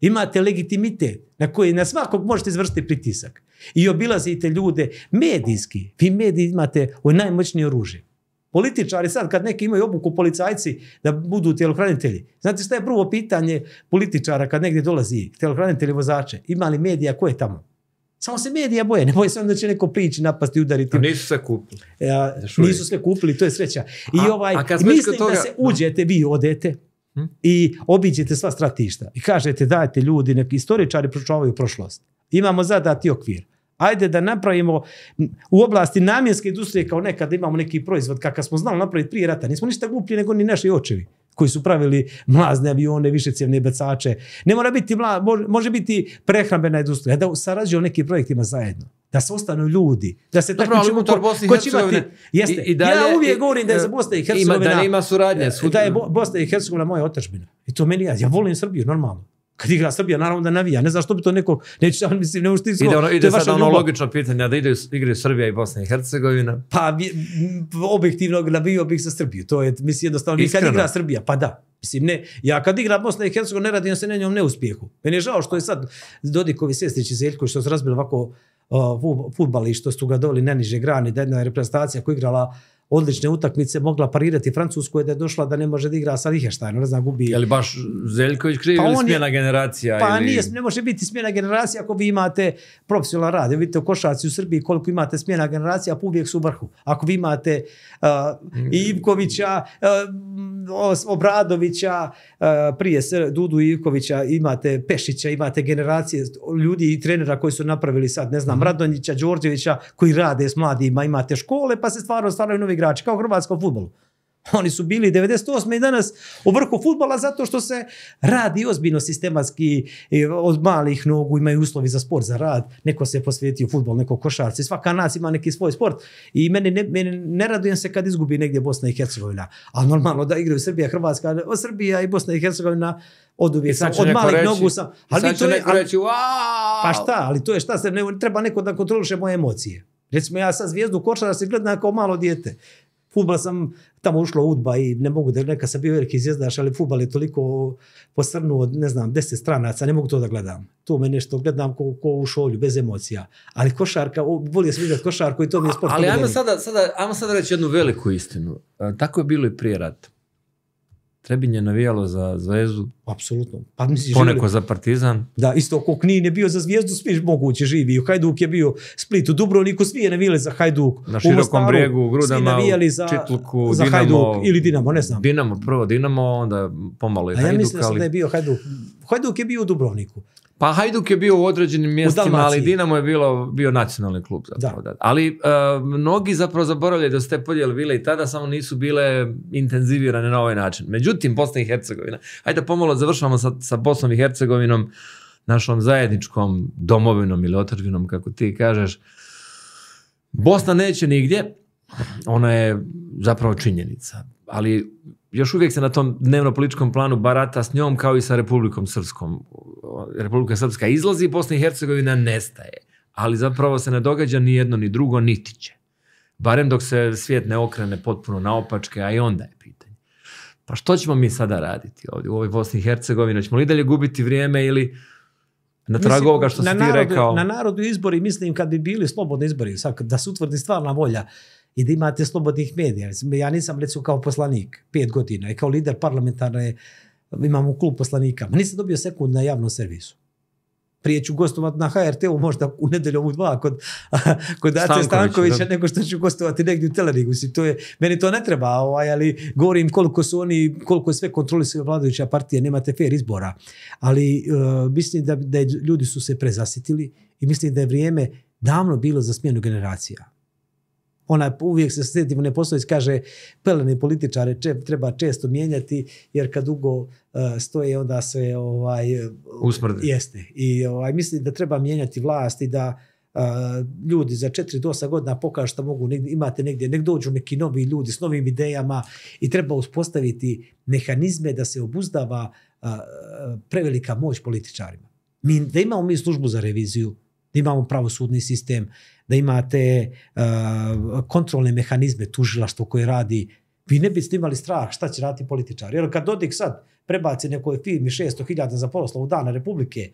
Imate legitimitet na koji na svakog možete izvršiti pritisak. I obilazite ljude medijski. Vi mediji imate u najmoćnije oružje. Političari sad, kad neki imaju obuku policajci da budu telohranitelji. Znate šta je prvo pitanje političara kad negdje dolazi telohranitelji vozače? Ima li medija? Ko je tamo? Samo se medija boje, ne boje se onda će neko prići, napasti, udariti. A nisu se kupili. Ja, nisu se kupili, to je sreća. I a, ovaj, a mislim toga... da se uđete, vi odete, Hmm? i obiđete sva stratišta i kažete dajte ljudi, neki istoričari pročuvavaju prošlost. Imamo zadati okvir. Ajde da napravimo u oblasti namjenske industrije kao nekad imamo neki proizvod kakav smo znali napraviti prije rata. Nismo ništa gluplji nego ni naši očevi koji su pravili mlazne avione, višecijevne bacače. Ne mora biti mla, može, može biti prehrambena industrija, da sarađuje o nekim projektima zajedno. Da se ostanu ljudi. Da se tako ali unutar Bosne i Hercegovine... Jeste, i, i dalje, ja uvijek govorim da je za e, Bosne i Hercegovina... Ima, da nema suradnje. Da je Bosna i Hercegovina moja otačbina. I to meni ja. Ja volim Srbiju, normalno. Kad igra Srbija, naravno da navija. Ne znam što bi to neko, neću ja, mislim, ne ušte izgleda. Ide, ono, ide sad ono ljubav. logično pitanje, da ide, igre Srbija i Bosna i Hercegovina. Pa, objektivno, navio bih sa Srbiju. To je, mislim, jednostavno, Iskreno. kad igra Srbija, pa da. Mislim, ne, ja kad igra Bosna i Hercegovina, ne radim se na njom neuspjehu. Meni je žao što je sad Dodikovi sestrić i Zeljko, što se razbilo ovako uh, futbali, što su ga doveli na niže grani, da jedna reprezentacija koja igrala uh, odlične utakmice mogla parirati Francusku je da je došla da ne može da igra sa Lihenštajnom, ne znam, gubi. Je li baš Zeljković kriv pa ili smjena je, generacija? Pa ili... nije, ne može biti smjena generacija ako vi imate profesionalan rad. Vidite u Košaci u Srbiji koliko imate smjena generacija, pa uvijek su u vrhu. Ako vi imate uh, Ivkovića, uh, Obradovića, uh, prije Sr Dudu Ivkovića, imate Pešića, imate generacije ljudi i trenera koji su napravili sad, ne znam, mm. Radonjića, Đorđevića, koji rade s mladima, imate škole, pa se stvarno stvaraju novi igrači, kao hrvatsko futbolu. Oni su bili 98. i danas u vrhu futbala zato što se radi ozbiljno sistematski e, od malih nogu, imaju uslovi za sport, za rad. Neko se posvjetio futbol, neko košarci, svaka nas ima neki svoj sport. I mene ne, mene ne radujem se kad izgubi negdje Bosna i Hercegovina. A normalno da igraju Srbija, Hrvatska, o Srbija i Bosna i Hercegovina od uvijek sam, od malih reći, nogu sam. Ali sad to je, neko reći, Pa šta, ali to je šta, se ne, treba neko da kontroliše moje emocije. Recimo ja sa zvijezdu Košara se gledam kao malo dijete. Futbal sam tamo ušlo udba i ne mogu da gledam, neka sam bio veliki zvijezdaš, ali futbal je toliko posrnuo od, ne znam, deset stranaca, ne mogu to da gledam. To me nešto gledam ko, ko u šolju, bez emocija. Ali košarka, volio sam vidjeti košarku i to mi je sport. Ali ajmo sada, sada, ajmo sada reći jednu veliku istinu. E, tako je bilo i prije rata. Trebinje navijalo za zvezdu. Apsolutno. Pa misliš, poneko živi. za partizan. Da, isto oko Knin nije bio za zvijezdu, svi moguće živi. Hajduk je bio split u Dubrovniku, svi je navijali za Hajduk. Na širokom bregu, u Grudama, svi navijali za, Četluku za Dinamo, Hajduk ili Dinamo, ne znam. Dinamo, prvo Dinamo, onda pomalo i Hajduk. A ja mislim da je bio Hajduk. Hajduk je bio u Dubrovniku. Pa Hajduk je bio u određenim mjestima, u ali Dinamo je bilo, bio nacionalni klub. Zapravo, da. Ali uh, mnogi zapravo zaboravljaju da su te podjele bile i tada, samo nisu bile intenzivirane na ovaj način. Međutim, Bosna i Hercegovina, hajde pomalo završavamo sa, sa Bosnom i Hercegovinom, našom zajedničkom domovinom ili otrvinom, kako ti kažeš. Bosna neće nigdje, ona je zapravo činjenica. Ali još uvijek se na tom dnevno planu barata s njom kao i sa Republikom Srpskom. Republika Srpska izlazi, Bosna i Hercegovina nestaje. Ali zapravo se ne događa ni jedno ni drugo, niti će. Barem dok se svijet ne okrene potpuno naopačke, a i onda je pitanje. Pa što ćemo mi sada raditi ovdje u ovoj Bosni i Hercegovini? Ćemo li dalje gubiti vrijeme ili Na tragu ovoga što si ti narodu, rekao. Na narodu izbori, mislim, kad bi bili slobodni izbori, sad, da se utvrdi stvarna volja, i da imate slobodnih medija. Ja nisam, recimo, kao poslanik pet godina i kao lider parlamentarne imamo klub poslanika. Ma nisam dobio sekund na javnom servisu. Prije ću gostovati na HRT-u možda u nedeljom u dva kod, kod Ate Stanković, Stankovića, da. nego što ću gostovati negdje u Teleriku. To je, meni to ne treba, ovaj, ali govorim koliko su oni, koliko sve kontroli sve vladajuća partija, nemate fair izbora. Ali uh, mislim da, da ljudi su se prezasitili i mislim da je vrijeme davno bilo za smjenu generacija ona uvijek se sjeti, ne postoji, kaže, pelene političare če, treba često mijenjati, jer kad dugo uh, stoje, onda se ovaj, eh, usmrde. Jeste. I ovaj, misli da treba mijenjati vlast i da uh, ljudi za 4 do 8 godina pokažu što mogu, negdje, imate negdje, nek dođu neki novi ljudi s novim idejama i treba uspostaviti mehanizme da se obuzdava uh, prevelika moć političarima. Mi, da imamo mi službu za reviziju, da imamo pravosudni sistem, da imate uh, kontrolne mehanizme tužilaštvo koje radi, vi ne biste imali strah šta će raditi političari. Jer kad Dodik sad prebaci nekoj firmi 600.000 za poslovu dana Republike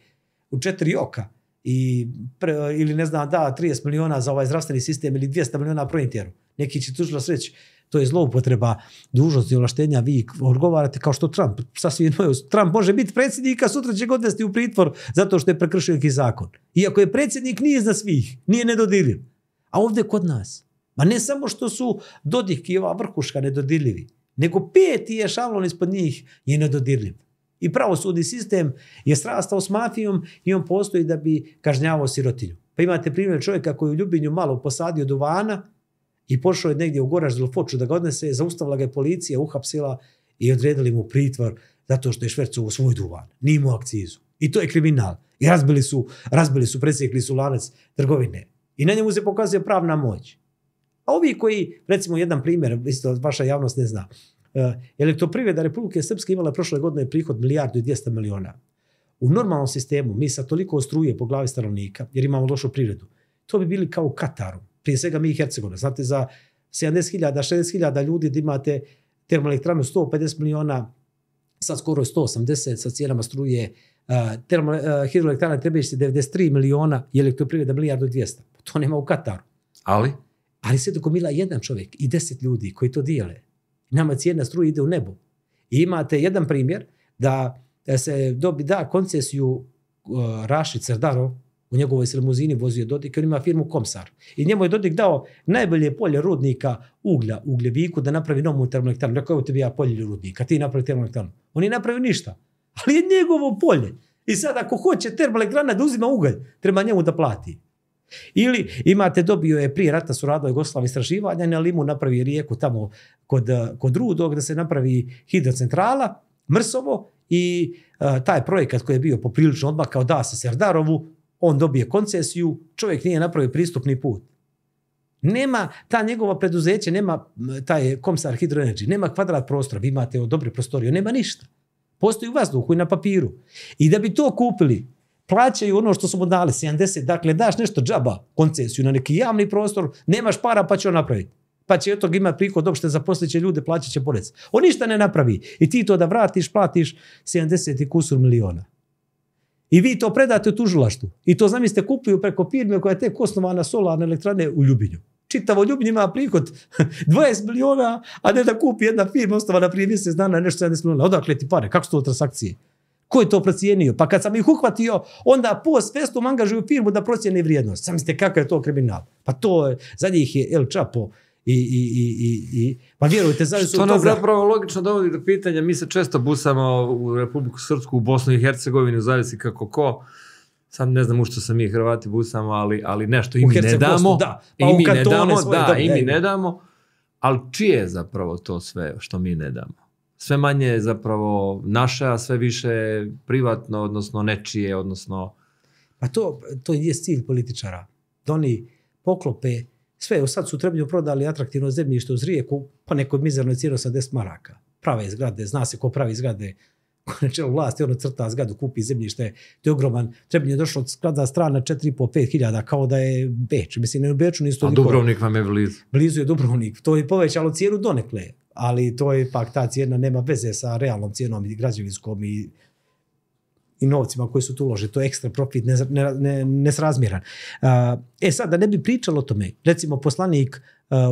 u četiri oka i pre, ili ne znam da 30 miliona za ovaj zdravstveni sistem ili 200 miliona pro neki će tužilaštvo reći to je zloupotreba dužnosti ovlaštenja, vi odgovarate kao što Trump, sasvim noj, Trump može biti predsjednik, a sutra će godnesti u pritvor zato što je prekršio neki zakon. Iako je predsjednik, nije za svih, nije nedodiljiv. A ovdje kod nas, ma ne samo što su Dodik i ova vrhuška nedodiljivi, nego peti je šalon ispod njih je nedodirljiv. I pravosudni sistem je srastao s mafijom i on postoji da bi kažnjavao sirotinju. Pa imate primjer čovjeka koji u Ljubinju malo posadio duvana, I pošao je negdje u Goraž Zlofoču da ga odnese, zaustavila ga je policija, uhapsila i odredili mu pritvor zato što je švercu u svoj duvan. Nije mu akcizu. I to je kriminal. I razbili su, razbili su, presjekli su lanac trgovine. I na njemu se pokazuje pravna moć. A ovi koji, recimo jedan primjer, isto vaša javnost ne zna, e, elektroprivreda Republike Srpske imala prošle godine prihod milijardu i dvijesta miliona. U normalnom sistemu, mi sa toliko ostruje po glavi stanovnika, jer imamo lošu privredu, to bi bili kao u Kataru prije svega mi i Hercegovina. Znate, za 70.000, 60.000 ljudi da imate termoelektranu 150 miliona, sad skoro 180 sa cijelama struje, termo, hidroelektrana treba ište 93 miliona i elektroprivreda milijardu i 200. Pa to nema u Kataru. Ali? Ali se dokomila jedan čovjek i deset ljudi koji to dijele. Nama cijena struje ide u nebo. I imate jedan primjer da se dobi da koncesiju Rašić Cerdarov, u njegovoj se limuzini vozio Dodik, on ima firmu Komsar. I njemu je Dodik dao najbolje polje rudnika uglja, u ugljeviku, da napravi novu termoelektranu. Rekao, evo tebi ja polje rudnika, ti napravi termoelektranu. On je napravio ništa, ali je njegovo polje. I sad, ako hoće termoelektrana da uzima ugalj, treba njemu da plati. Ili imate, dobio je prije rata su radili Jugoslava istraživanja, na Limu napravi rijeku tamo kod, kod Rudog, da se napravi hidrocentrala, Mrsovo, i uh, taj projekat koji je bio poprilično odmakao da se Serdarovu, on dobije koncesiju, čovjek nije napravio pristupni put. Nema ta njegova preduzeće, nema taj Komsar Hydro Energy, nema kvadrat prostora, vi imate dobri prostorije, nema ništa. Postoji u vazduhu i na papiru. I da bi to kupili, plaćaju ono što su mu dali, 70, dakle daš nešto džaba, koncesiju na neki javni prostor, nemaš para pa će on napraviti. Pa će od toga imati prihod, opšte zaposlit će ljude, plaćat će porec. On ništa ne napravi. I ti to da vratiš, platiš 70 i kusur miliona. I vi to predate u tužilaštu. I to znam jeste kupuju preko firme koja je tek osnovana solarne elektrane u Ljubinju. Čitavo Ljubinje ima prihod 20 miliona, a ne da kupi jedna firma osnovana prije mjesec dana nešto 70 miliona. Odakle ti pare? Kako su to transakcije? Ko je to procijenio? Pa kad sam ih uhvatio, onda post festum angažuju firmu da procijeni vrijednost. Sam ste kakav je to kriminal. Pa to je, za njih je El Chapo, i, i, i, i, i. pa vjerujte, znači su to dobra. Što nas zapravo logično dovodi do pitanja, mi se često busamo u Republiku Srpsku, u Bosnu i Hercegovini, zavisi kako ko, sad ne znam u što se mi Hrvati busamo, ali, ali nešto, i mi ne damo, da. pa i mi ne damo, da, dobi, i mi ne damo, ali čije je zapravo to sve što mi ne damo? sve manje je zapravo naše, a sve više privatno, odnosno nečije, odnosno... Pa to, to je cilj političara. Da oni poklope sve, u sad su trebaju prodali atraktivno zemljište uz rijeku pa po nekoj mizernoj sa 80 maraka. Prave zgrade, zna se ko pravi zgrade, Znači, na vlasti, ono crta zgradu, kupi zemljište, to je ogroman. Trebinje je došlo od sklada strana 4,5-5 hiljada, kao da je Beč. Mislim, ne u Beču nisu... A Dubrovnik vam je blizu. Blizu je Dubrovnik. To je povećalo cijenu donekle, ali to je pak ta cijena nema veze sa realnom cijenom i građevinskom i i novcima koji su tu uložili. To je ekstra profit, ne, ne, ne, nesrazmjeran. Uh, e sad, da ne bi pričalo o tome, recimo poslanik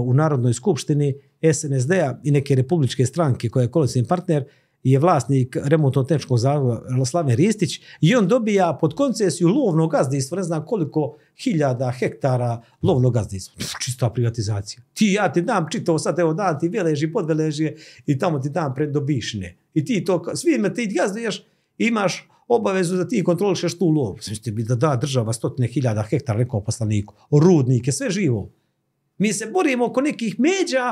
u Narodnoj skupštini SNSD-a i neke republičke stranke koja je kolicijni partner, je vlasnik remontno-tehničkog zavoda Slavne Ristić i on dobija pod koncesiju lovno gazdinstvo, ne znam koliko hiljada hektara lovno gazdinstvo. Čista privatizacija. Ti ja ti dam čitavo sad, evo dan ti veleži, podveleži i tamo ti dam predobišne. I ti to, svi ima ti gazdinjaš, imaš obavezu da ti kontrolišeš tu lovu. Mislim, bi da da država stotine hiljada hektara nekom poslaniku, rudnike, sve živo. Mi se borimo oko nekih međa,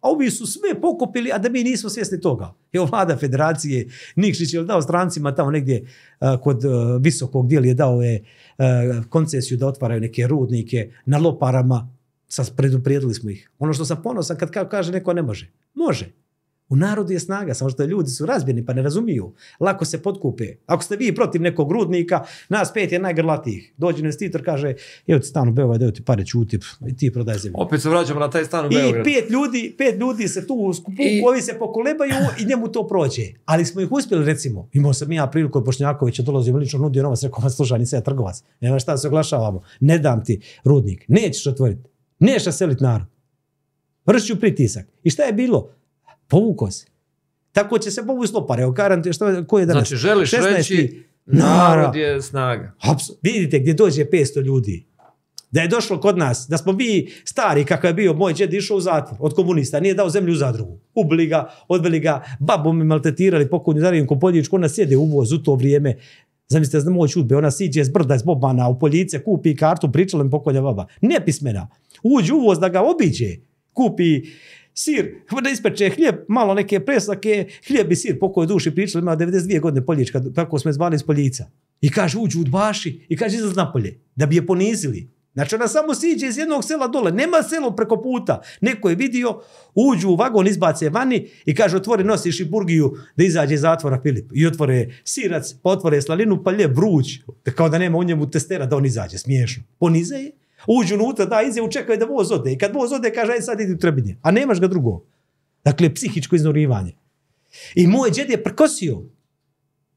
a ovi su sve pokupili, a da mi nismo svjesni toga. Evo vlada federacije, Nikšić je dao strancima tamo negdje a, e, kod a, e, visokog dijela je dao je e, koncesiju da otvaraju neke rudnike na loparama, sa predupredili smo ih. Ono što sam ponosan, kad kaže neko ne može. Može. U narodu je snaga, samo što ljudi su razbijeni pa ne razumiju. Lako se podkupe. Ako ste vi protiv nekog rudnika, nas pet je najgrlatijih. Dođe investitor, kaže, evo ti stan u Beograd, evo ti pare, čuti, i ti prodaj zemlju. Opet se vraćamo na taj stan u Beograd. I pet ljudi, pet ljudi se tu skupu, I... ovi se pokolebaju i njemu to prođe. Ali smo ih uspjeli, recimo, imao sam ja priliku od Bošnjakovića, dolazim lično, nudio novac, rekao, služaj, nisam ja trgovac, nema šta se oglašavamo, ne dam ti rudnik, nećeš otvoriti, nećeš seliti narod. Vršću pritisak. I šta je bilo? povukao se. Tako će se povući slopar. Evo, što šta, ko je danas? Znači, želiš 16. reći, narod je snaga. Apsu, vidite gdje dođe 500 ljudi. Da je došlo kod nas, da smo mi stari, kako je bio moj džed, išao u zatvor od komunista, nije dao zemlju u zadrugu. Ubili ga, odveli ga, babu me maltetirali, pokudnju zarijem kopoljičku, ona sjede u voz u to vrijeme, Zamislite, znamo ovo čudbe, ona siđe s brda, s bobana, u police, kupi kartu, pričala mi pokolja baba. Nepismena. Uđe u voz da ga obiđe. Kupi, sir, da ispeče hljeb, malo neke presake, hljeb i sir, po kojoj duši pričali, ima 92 godine poljička, tako smo je zvali iz poljica. I kaže, uđu u dbaši, i kaže, izlaz napolje, da bi je ponizili. Znači ona samo siđe iz jednog sela dole, nema selo preko puta. Neko je vidio, uđu u vagon, izbace vani i kaže otvore nosi šiburgiju da izađe iz zatvora Filip. I otvore sirac, pa otvore slalinu, pa lje vruć, kao da nema u njemu testera da on izađe, smiješno. Ponize je Uđu unutra, da, izjavu, čekaju da voz ode. I kad voz ode, kaže, aj sad idi u trbinje. A nemaš ga drugo. Dakle, psihičko iznorivanje. I moj djed je prkosio.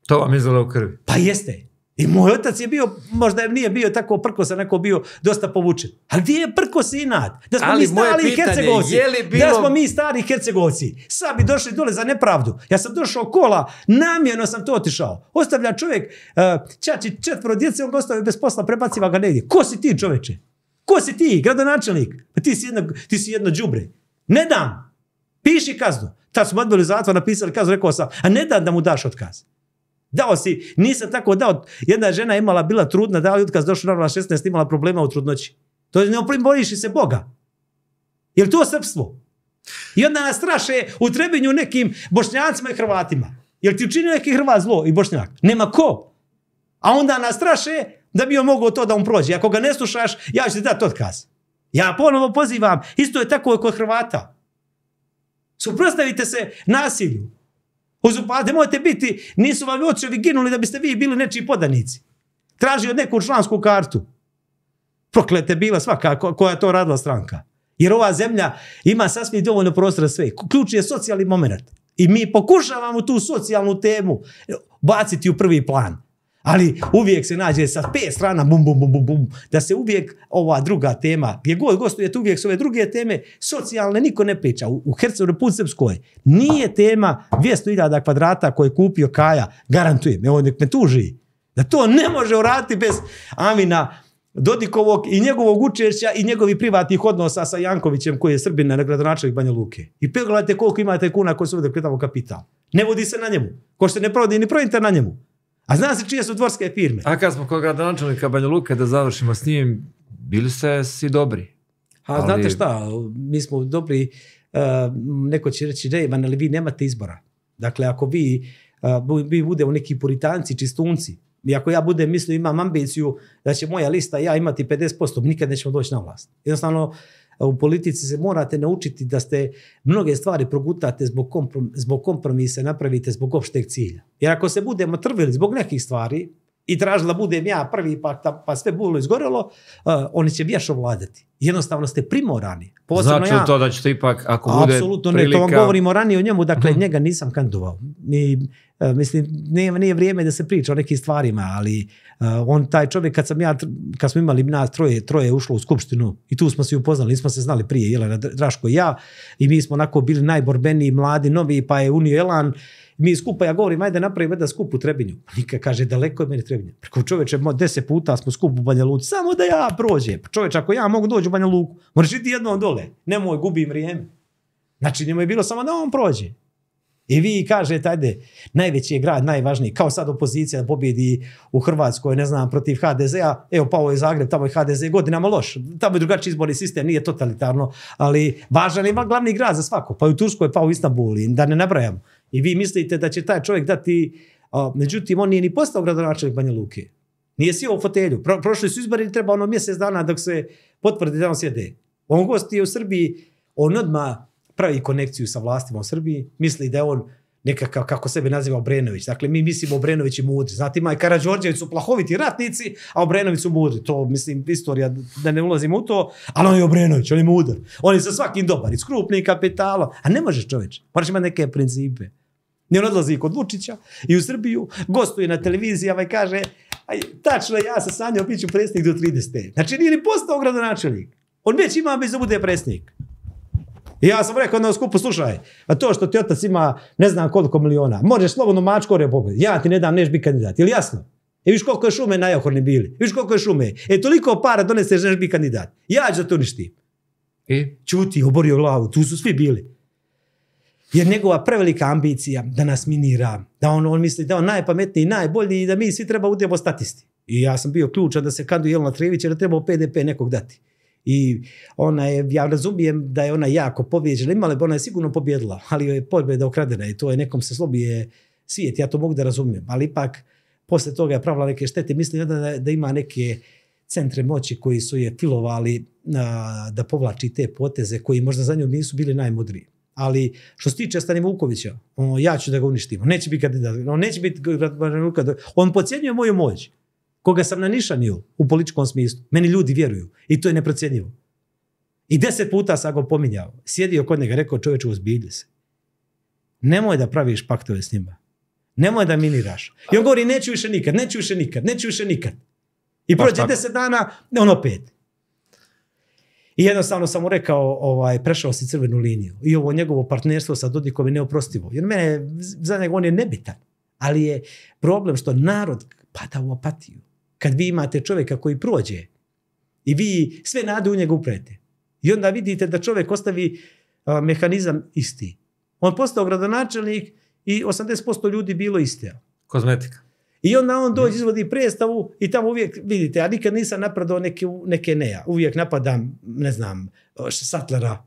To vam izdala u krvi. Pa jeste. I moj otac je bio, možda je nije bio tako prkos, a neko bio dosta povučen. A gdje je prkos inat? Da smo Ali mi stali hercegovci. Je bilo... Da smo mi stari hercegovci. Sad bi došli dole za nepravdu. Ja sam došao kola, namjerno sam to otišao. Ostavlja čovjek, uh, eh, čači četvro djece, on ga ostavio bez posla, prebaciva ga negdje. Ko si ti čoveče? Ko si ti, gradonačelnik? Pa ti si jedno, ti si jedno džubre. Ne dam. Piši kaznu. Ta su odbili zatvor, napisali kaznu, rekao sam, a ne dam da mu daš otkaz. Dao si, nisam tako dao. Jedna žena imala, bila trudna, dao je otkaz, došla na 16, imala problema u trudnoći. To je, ne oprimoriš se Boga. Je to srpstvo? I onda nas straše u trebinju nekim bošnjacima i hrvatima. Jel ti učinio neki hrvat zlo i bošnjak? Nema ko. A onda nas straše da bi on mogao to da mu prođe. Ako ga ne slušaš, ja ću ti dati otkaz. Ja ponovo pozivam, isto je tako kod Hrvata. Suprostavite se nasilju. Uzupate, mojte biti, nisu vam očevi ginuli da biste vi bili nečiji podanici. Traži od neku člansku kartu. Proklete bila svaka koja to radila stranka. Jer ova zemlja ima sasvim dovoljno prostora sve. Ključ je socijalni moment. I mi pokušavamo tu socijalnu temu baciti u prvi plan. Ali uvijek se nađe sa pet strana bum bum bum bum bum da se uvijek ova druga tema gdje god gostujete uvijek su ove druge teme socijalne niko ne priča. U, u Hercegovini nije tema 200.000 kvadrata koje je kupio Kaja garantujem. Evo nek me tuži. Da to ne može uraditi bez Amina Dodikovog i njegovog učešća i njegovi privatnih odnosa sa Jankovićem koji je Srbina na gradonačelik Banja Luke. I pogledajte koliko imate kuna koji su ovdje kretavo kapital. Ne vodi se na njemu. Ko što ne provodi, ni provodite na njemu. A zna se čije su dvorske firme. A kad smo kod gradonačelnika Banja Luka da završimo s njim, bili ste svi dobri. A ali... znate šta, mi smo dobri, uh, neko će reći, Dejvan, ali vi nemate izbora. Dakle, ako vi, uh, vi budemo neki puritanci, čistunci, i ako ja budem mislio, imam ambiciju da će moja lista, ja imati 50%, nikad nećemo doći na vlast. Jednostavno, u politici se morate naučiti da ste mnoge stvari progutate zbog, komprom, zbog kompromisa, napravite zbog opšteg cilja. Jer ako se budemo trvili zbog nekih stvari, i tražila bude ja prvi pa, ta, pa sve bulo izgorelo, uh, oni će vješo vladati. Jednostavno ste primorani. Posebno znači ja, to da ćete ipak, ako bude prilika... Apsolutno ne, to vam govorimo ranije o njemu, dakle hmm. njega nisam kandovao. Mi, uh, mislim, nije, nije vrijeme da se priča o nekim stvarima, ali uh, on taj čovjek, kad, sam ja, kad smo imali nas troje, troje ušlo u skupštinu i tu smo se upoznali, nismo se znali prije, Jelena Draško i ja, i mi smo onako bili najborbeniji, mladi, novi, pa je unio Elan, uh, mi skupa, ja govorim, ajde napravim jedan skup u Trebinju. Pa Nika kaže, daleko je meni Trebinje. Preko čoveče, mo, 10 puta smo skup u Banja Luka, samo da ja prođem. Čoveče, ako ja mogu doći u Banja Luku, moraš i ti jednom dole, nemoj, gubim vrijeme. Znači, njemu je bilo samo da on prođe. I vi kažete, ajde, najveći je grad, najvažniji, kao sad opozicija da pobijedi u Hrvatskoj, ne znam, protiv HDZ-a, evo, pao je Zagreb, tamo je HDZ godinama loš, tamo je drugačiji izborni sistem, nije totalitarno, ali važan je glavni grad za svako, pa i u Turskoj, pa u Istanbuli, da ne nabrajamo. I vi mislite da će taj čovjek dati, a, međutim, on nije ni postao gradonačelnik Banja Luke. Nije si u fotelju. Pro, prošli su izbori, treba ono mjesec dana dok se potvrdi da on sjede. On gost je u Srbiji, on odma pravi konekciju sa vlastima u Srbiji, misli da je on nekakav, kako sebe naziva Obrenović. Dakle, mi mislimo Obrenović i mudri. Znate, ima i Karadžorđević su plahoviti ratnici, a Obrenović su mudri. To, mislim, istorija, da ne ulazim u to, ali on je Obrenović, on je mudar. Oni su sa svakim dobar, iskrupni krupnih kapitala. A ne možeš čovjek. moraš imati neke principe. Ne on odlazi kod Vučića i u Srbiju, gostuje na televiziji, i kaže, aj, tačno, ja sa Sanjom bit ću predsjednik do 30. Znači, nije ni postao gradonačelnik. On već ima bez obude bude predsjednik. I ja sam rekao na skupu, slušaj, a to što ti otac ima ne znam koliko miliona, možeš slobodno mačko repogledati, ja ti ne dam, neš bi kandidat, ili jasno? E viš koliko je šume najohorni Jahorni bili, viš koliko je šume, e toliko para doneseš, neš bi kandidat, ja ću da to uništim. I? E? Čuti, oborio glavu, tu su svi bili. Jer njegova prevelika ambicija da nas minira, da on, on misli da on najpametniji, najbolji i da mi svi treba udjemo statisti. I ja sam bio ključan da se kandu Jelona Trević jer da trebao PDP nekog dati. I ona je, ja razumijem da je ona jako pobjeđena, imala je, ona je sigurno pobjedila, ali joj je pobjeda ukradena i to je nekom se slobije svijet, ja to mogu da razumijem. Ali ipak, posle toga je pravila neke štete, mislim da, da ima neke centre moći koji su je filovali a, da povlači te poteze koji možda za nju nisu bili najmudriji. Ali što se tiče Stani Vukovića, on, ja ću da ga uništim. On neće biti kandidat. On neće biti kandidat. On pocijenjuje moju moć. Koga sam nanišanio u političkom smislu. Meni ljudi vjeruju. I to je neprocijenjivo. I deset puta sam ga pominjao. Sjedio kod njega, rekao čovjeku uzbilje se. Nemoj da praviš paktove s njima. Nemoj da miniraš. I on govori, neću više nikad, neću više nikad, neću više nikad. I prođe deset dana, on opet. I jednostavno sam mu rekao, ovaj, prešao si crvenu liniju. I ovo njegovo partnerstvo sa Dodikom je neoprostivo. Jer mene, za njega on je nebitan. Ali je problem što narod pada u apatiju. Kad vi imate čovjeka koji prođe i vi sve nade u njega uprete. I onda vidite da čovjek ostavi a, mehanizam isti. On postao gradonačelnik i 80% ljudi bilo iste. Kozmetika. I onda on dođe, izvodi predstavu i tamo uvijek, vidite, ja nikad nisam napadao neke, neke neja. Uvijek napadam, ne znam, Satlera,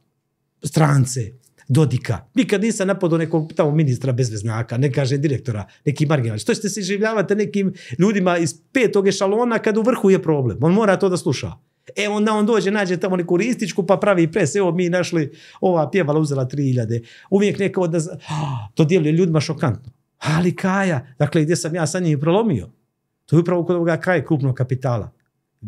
strance, Dodika. Nikad nisam napadao nekog tamo ministra bez veznaka, ne kaže direktora, neki marginal. Što ćete se življavati nekim ljudima iz petog ešalona kad u vrhu je problem? On mora to da sluša. E onda on dođe, nađe tamo neku rističku, pa pravi pres, evo mi našli ova pjevala uzela 3000. Uvijek neko da... Oh, to dijeluje ljudima šokantno. Ali Kaja, dakle, gdje sam ja sa njim prolomio? To je upravo kod ovoga kraja kupnog kapitala.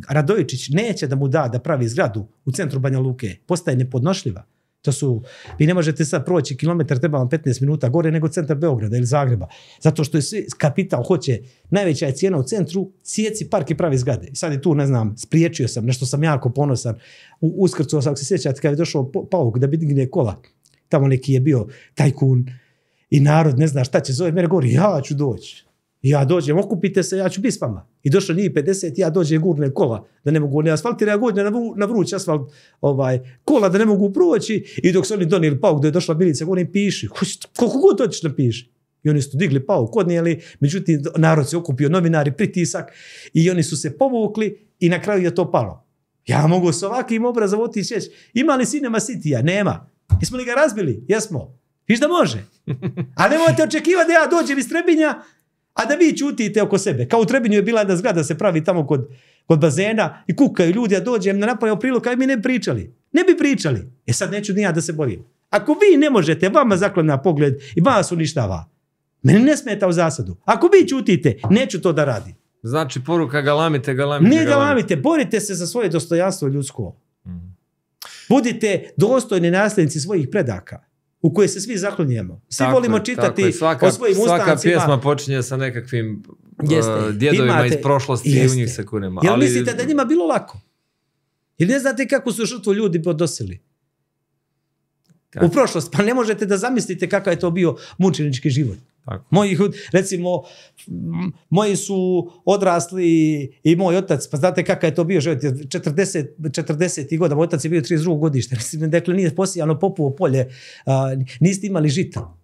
Radojičić neće da mu da da pravi zgradu u centru Banja Luke. Postaje nepodnošljiva. To su, vi ne možete sad proći kilometar, treba vam 15 minuta gore nego centar Beograda ili Zagreba. Zato što je svi, kapital hoće, najveća je cijena u centru, cijeci park i pravi zgrade. Sad je tu, ne znam, spriječio sam, nešto sam jako ponosan. U, uskrcu, sam, ako se sjećate, kada je došao pa- pauk da bi digne kola, tamo neki je bio tajkun, uh, i narod ne zna šta će zove mene, govori, ja ću doći. Ja dođem, okupite se, ja ću biti s vama. I došlo njih 50, ja dođem gurne kola, da ne mogu ne asfalt, ja godinu na, na vruć asfalt, ovaj, kola da ne mogu proći. I dok su oni donijeli pauk, da je došla milica, govorim, piši, koliko god hoćeš da piši. I oni su digli pauk, odnijeli, međutim, narod se okupio, novinari, pritisak, i oni su se povukli i na kraju je to palo. Ja mogu s ovakvim obrazom otići, ima li Cinema City-a? Nema. Jesmo li ga razbili? Jesmo. Viš da može. A ne možete očekivati da ja dođem iz Trebinja, a da vi čutite oko sebe. Kao u Trebinju je bila jedna zgrada se pravi tamo kod, kod bazena i kukaju ljudi, ja dođem na napoje prilog, kaj mi ne pričali. Ne bi pričali. E sad neću ni ja da se borim. Ako vi ne možete, vama zaklana pogled i vas uništava. mene ne smeta u zasadu. Ako vi čutite, neću to da radim. Znači poruka galamite, galamite, galamite. Ne galamite, borite se za svoje dostojanstvo ljudsko. Mm Budite dostojni naslednici svojih predaka u koje se svi zaklonjemo. Svi tako volimo čitati je, svaka, o svojim ustancima. Svaka pjesma počinje sa nekakvim uh, djedovima iz prošlosti jeste. i u njih se kunemo. Jel ali... mislite da njima bilo lako? Jer ne znate kako su žrtvu ljudi podosili? Tako. U prošlost, pa ne možete da zamislite kakav je to bio mučenički život. Tako. Moji, recimo, moji su odrasli i moj otac, pa znate kakav je to bio život, 40, 40. godina, moj otac je bio 32. godište, recimo, dakle, nije posijano popuo polje, a, niste imali žita.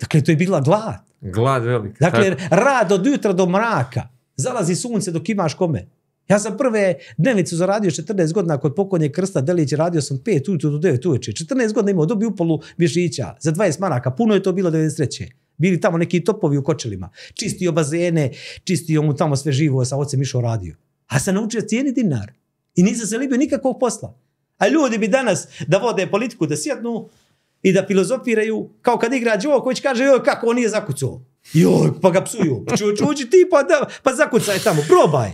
Dakle, to je bila glad. Glad velik. Dakle, tako. rad od jutra do mraka, zalazi sunce dok imaš kome. Ja sam prve dnevnicu zaradio 14 godina kod pokonje Krsta Delić, radio sam 5 ujutru do 9 uveče. 14 godina imao, dobio upolu mišića za 20 maraka, puno je to bilo 93 bili tamo neki topovi u kočelima, čistio bazene, čistio mu tamo sve živo, sa ocem išao radio. A sam naučio cijeni dinar. I nisam se libio nikakvog posla. A ljudi bi danas da vode politiku, da sjednu i da filozofiraju, kao kad igra Đoković kaže, joj, kako on nije zakucao. Joj, pa ga psuju. Čuđi ti, pa, da, pa zakucaj tamo, probaj.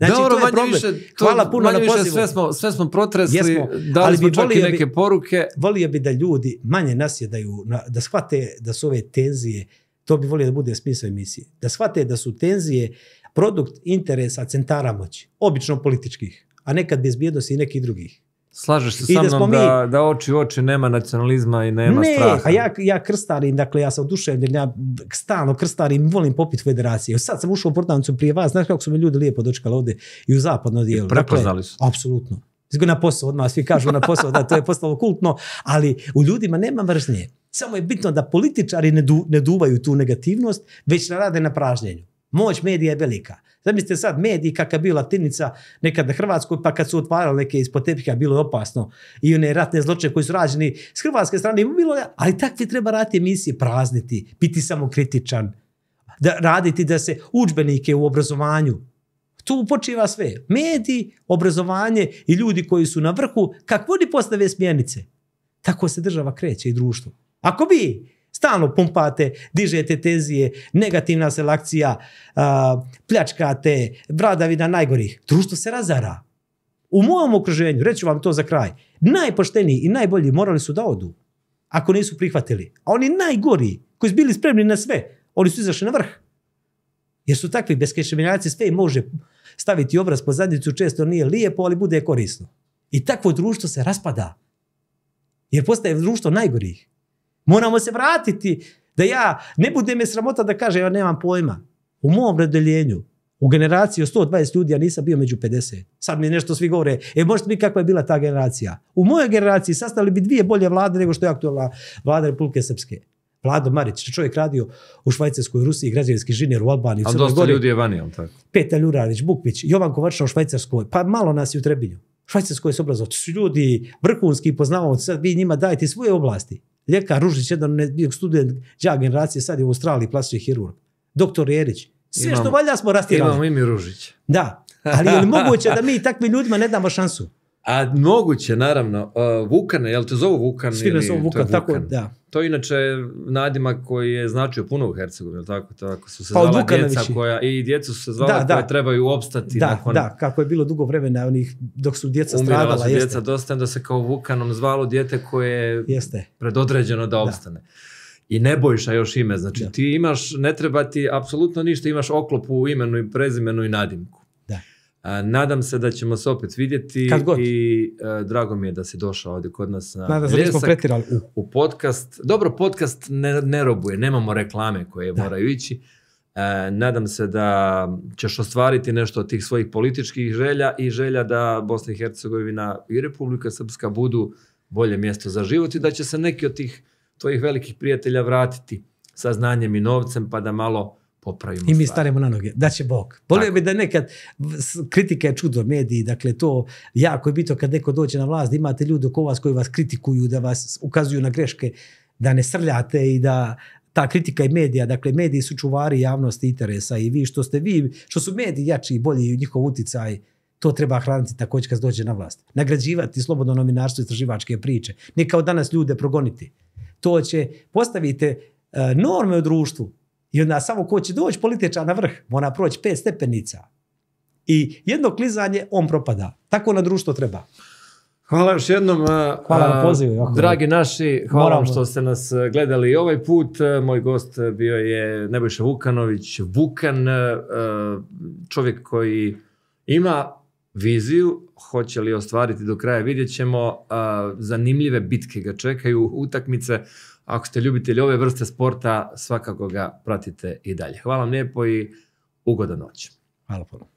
Znači, Dobro, to je problem. Više, to Hvala puno na pozivu. Sve smo, sve smo protresli, Jesmo. dali Ali smo čak i neke bi, poruke. Volio bi da ljudi manje nasjedaju, na, da shvate da su ove tenzije, to bi volio da bude smisao emisije, da shvate da su tenzije produkt interesa centara moći, obično političkih, a nekad bezbjednosti i nekih drugih. Slažeš se sa mnom da, da, oči u oči nema nacionalizma i nema ne, straha? Ne, ja, ja krstarim, dakle ja sam oduševljen, ja stalno krstarim, volim popit federacije. Sad sam ušao u portavnicu prije vas, znaš kako su me ljudi lijepo dočekali ovdje i u zapadno dijelu. I prepoznali su. Dakle, apsolutno. Zgod na posao odmah, svi kažu na posao, da to je postalo kultno, ali u ljudima nema mržnje. Samo je bitno da političari ne, du, ne duvaju tu negativnost, već ne rade na pražnjenju. Moć medija je velika. Zamislite sad mediji kakva je bio Latinica nekada Hrvatskoj, pa kad su otvarali neke ispod tepika, bilo je opasno. I one ratne zločine koji su rađeni s Hrvatske strane, bilo je, ali takvi treba raditi emisije, prazniti, biti samo kritičan, da raditi da se učbenike u obrazovanju. Tu počiva sve. Mediji, obrazovanje i ljudi koji su na vrhu, kako oni postave smjenice? Tako se država kreće i društvo. Ako bi Stalno pumpate, dižete tezije, negativna selekcija, a, pljačkate, vradavina najgorih. Društvo se razara. U mojom okruženju, reću vam to za kraj, najpošteniji i najbolji morali su da odu, ako nisu prihvatili. A oni najgori, koji su bili spremni na sve, oni su izašli na vrh. Jer su takvi beskrešemenjaci, sve i može staviti obraz po zadnicu, često nije lijepo, ali bude korisno. I takvo društvo se raspada. Jer postaje društvo najgorih. Moramo se vratiti da ja ne bude me sramota da kaže ja nemam pojma. U mom redeljenju, u generaciji od 120 ljudi, ja nisam bio među 50. Sad mi nešto svi govore, e možete mi kakva je bila ta generacija. U mojoj generaciji sastali bi dvije bolje vlade nego što je aktualna vlada Republike Srpske. Vlado Marić, čovjek radio u Švajcarskoj Rusiji, građevinski inženjer u Albaniji. Ali dosta ljudi je vani, on tako? Petar Ljuranić, Bukvić, Jovan Kovarša u Švajcarskoj, pa malo nas je u Trebinju. Švajcarskoj se obrazo, to su ljudi vrkunski poznavamo, sad vi njima dajte svoje oblasti. Ljeka Ružić, jedan nebijeg student, džak generacije, sad je u Australiji plastični hirurg. Doktor Jerić. Sve imamo, što valja smo rastirali. Imamo imi Ružić. Da, ali je li moguće da mi takvim ljudima ne damo šansu? A moguće, naravno, uh, Vukan, jel te zovu Vukan? Svi me zovu Vukan, tako, da. To je inače nadima koji je značio puno u Hercegovini, jel tako? Tako su se pa, zvala Vukana djeca vići. koja, i djecu su se zvala da, koja da. trebaju opstati. Da, nakon... da, kako je bilo dugo vremena, onih, dok su djeca Umirala stradala. Umirala su djeca, jeste. dosta da se kao Vukanom zvalo djete koje je jeste. predodređeno da opstane. Da. I a još ime, znači da. ti imaš, ne treba ti apsolutno ništa, imaš oklop u imenu i prezimenu i nadimku nadam se da ćemo se opet vidjeti Kad god. i a, e, drago mi je da si došao ovdje kod nas na Nadam se da smo pretirali u, u podcast. Dobro, podcast ne, ne robuje, nemamo reklame koje da. moraju ići. E, nadam se da ćeš ostvariti nešto od tih svojih političkih želja i želja da Bosna i Hercegovina i Republika Srpska budu bolje mjesto za život i da će se neki od tih tvojih velikih prijatelja vratiti sa znanjem i novcem pa da malo popravimo. I mi stanemo na noge. Da će Bog. Volio bi da nekad kritika je čudo mediji, dakle to jako je bito kad neko dođe na vlast, imate ljude oko vas koji vas kritikuju, da vas ukazuju na greške, da ne srljate i da ta kritika je medija, dakle mediji su čuvari javnosti interesa i vi što ste vi, što su mediji jači i bolji i njihov uticaj, to treba hraniti također kad dođe na vlast. Nagrađivati slobodno nominarstvo i straživačke priče. Ne kao danas ljude progoniti. To će, postavite eh, norme u društvu, I onda samo ko će doći političar na vrh, mora proći pet stepenica. I jedno klizanje, on propada. Tako na društvo treba. Hvala još jednom. Hvala na pozivu. Dragi naši, hvala Moramo. što ste nas e, gledali i ovaj put. E, moj gost bio je Nebojša Vukanović. Vukan, e, čovjek koji ima viziju, hoće li ostvariti do kraja, vidjet ćemo. Zanimljive bitke ga čekaju, utakmice. Ako ste ljubitelji ove vrste sporta, svakako ga pratite i dalje. Hvala vam lijepo i ugodan noć. Hvala puno.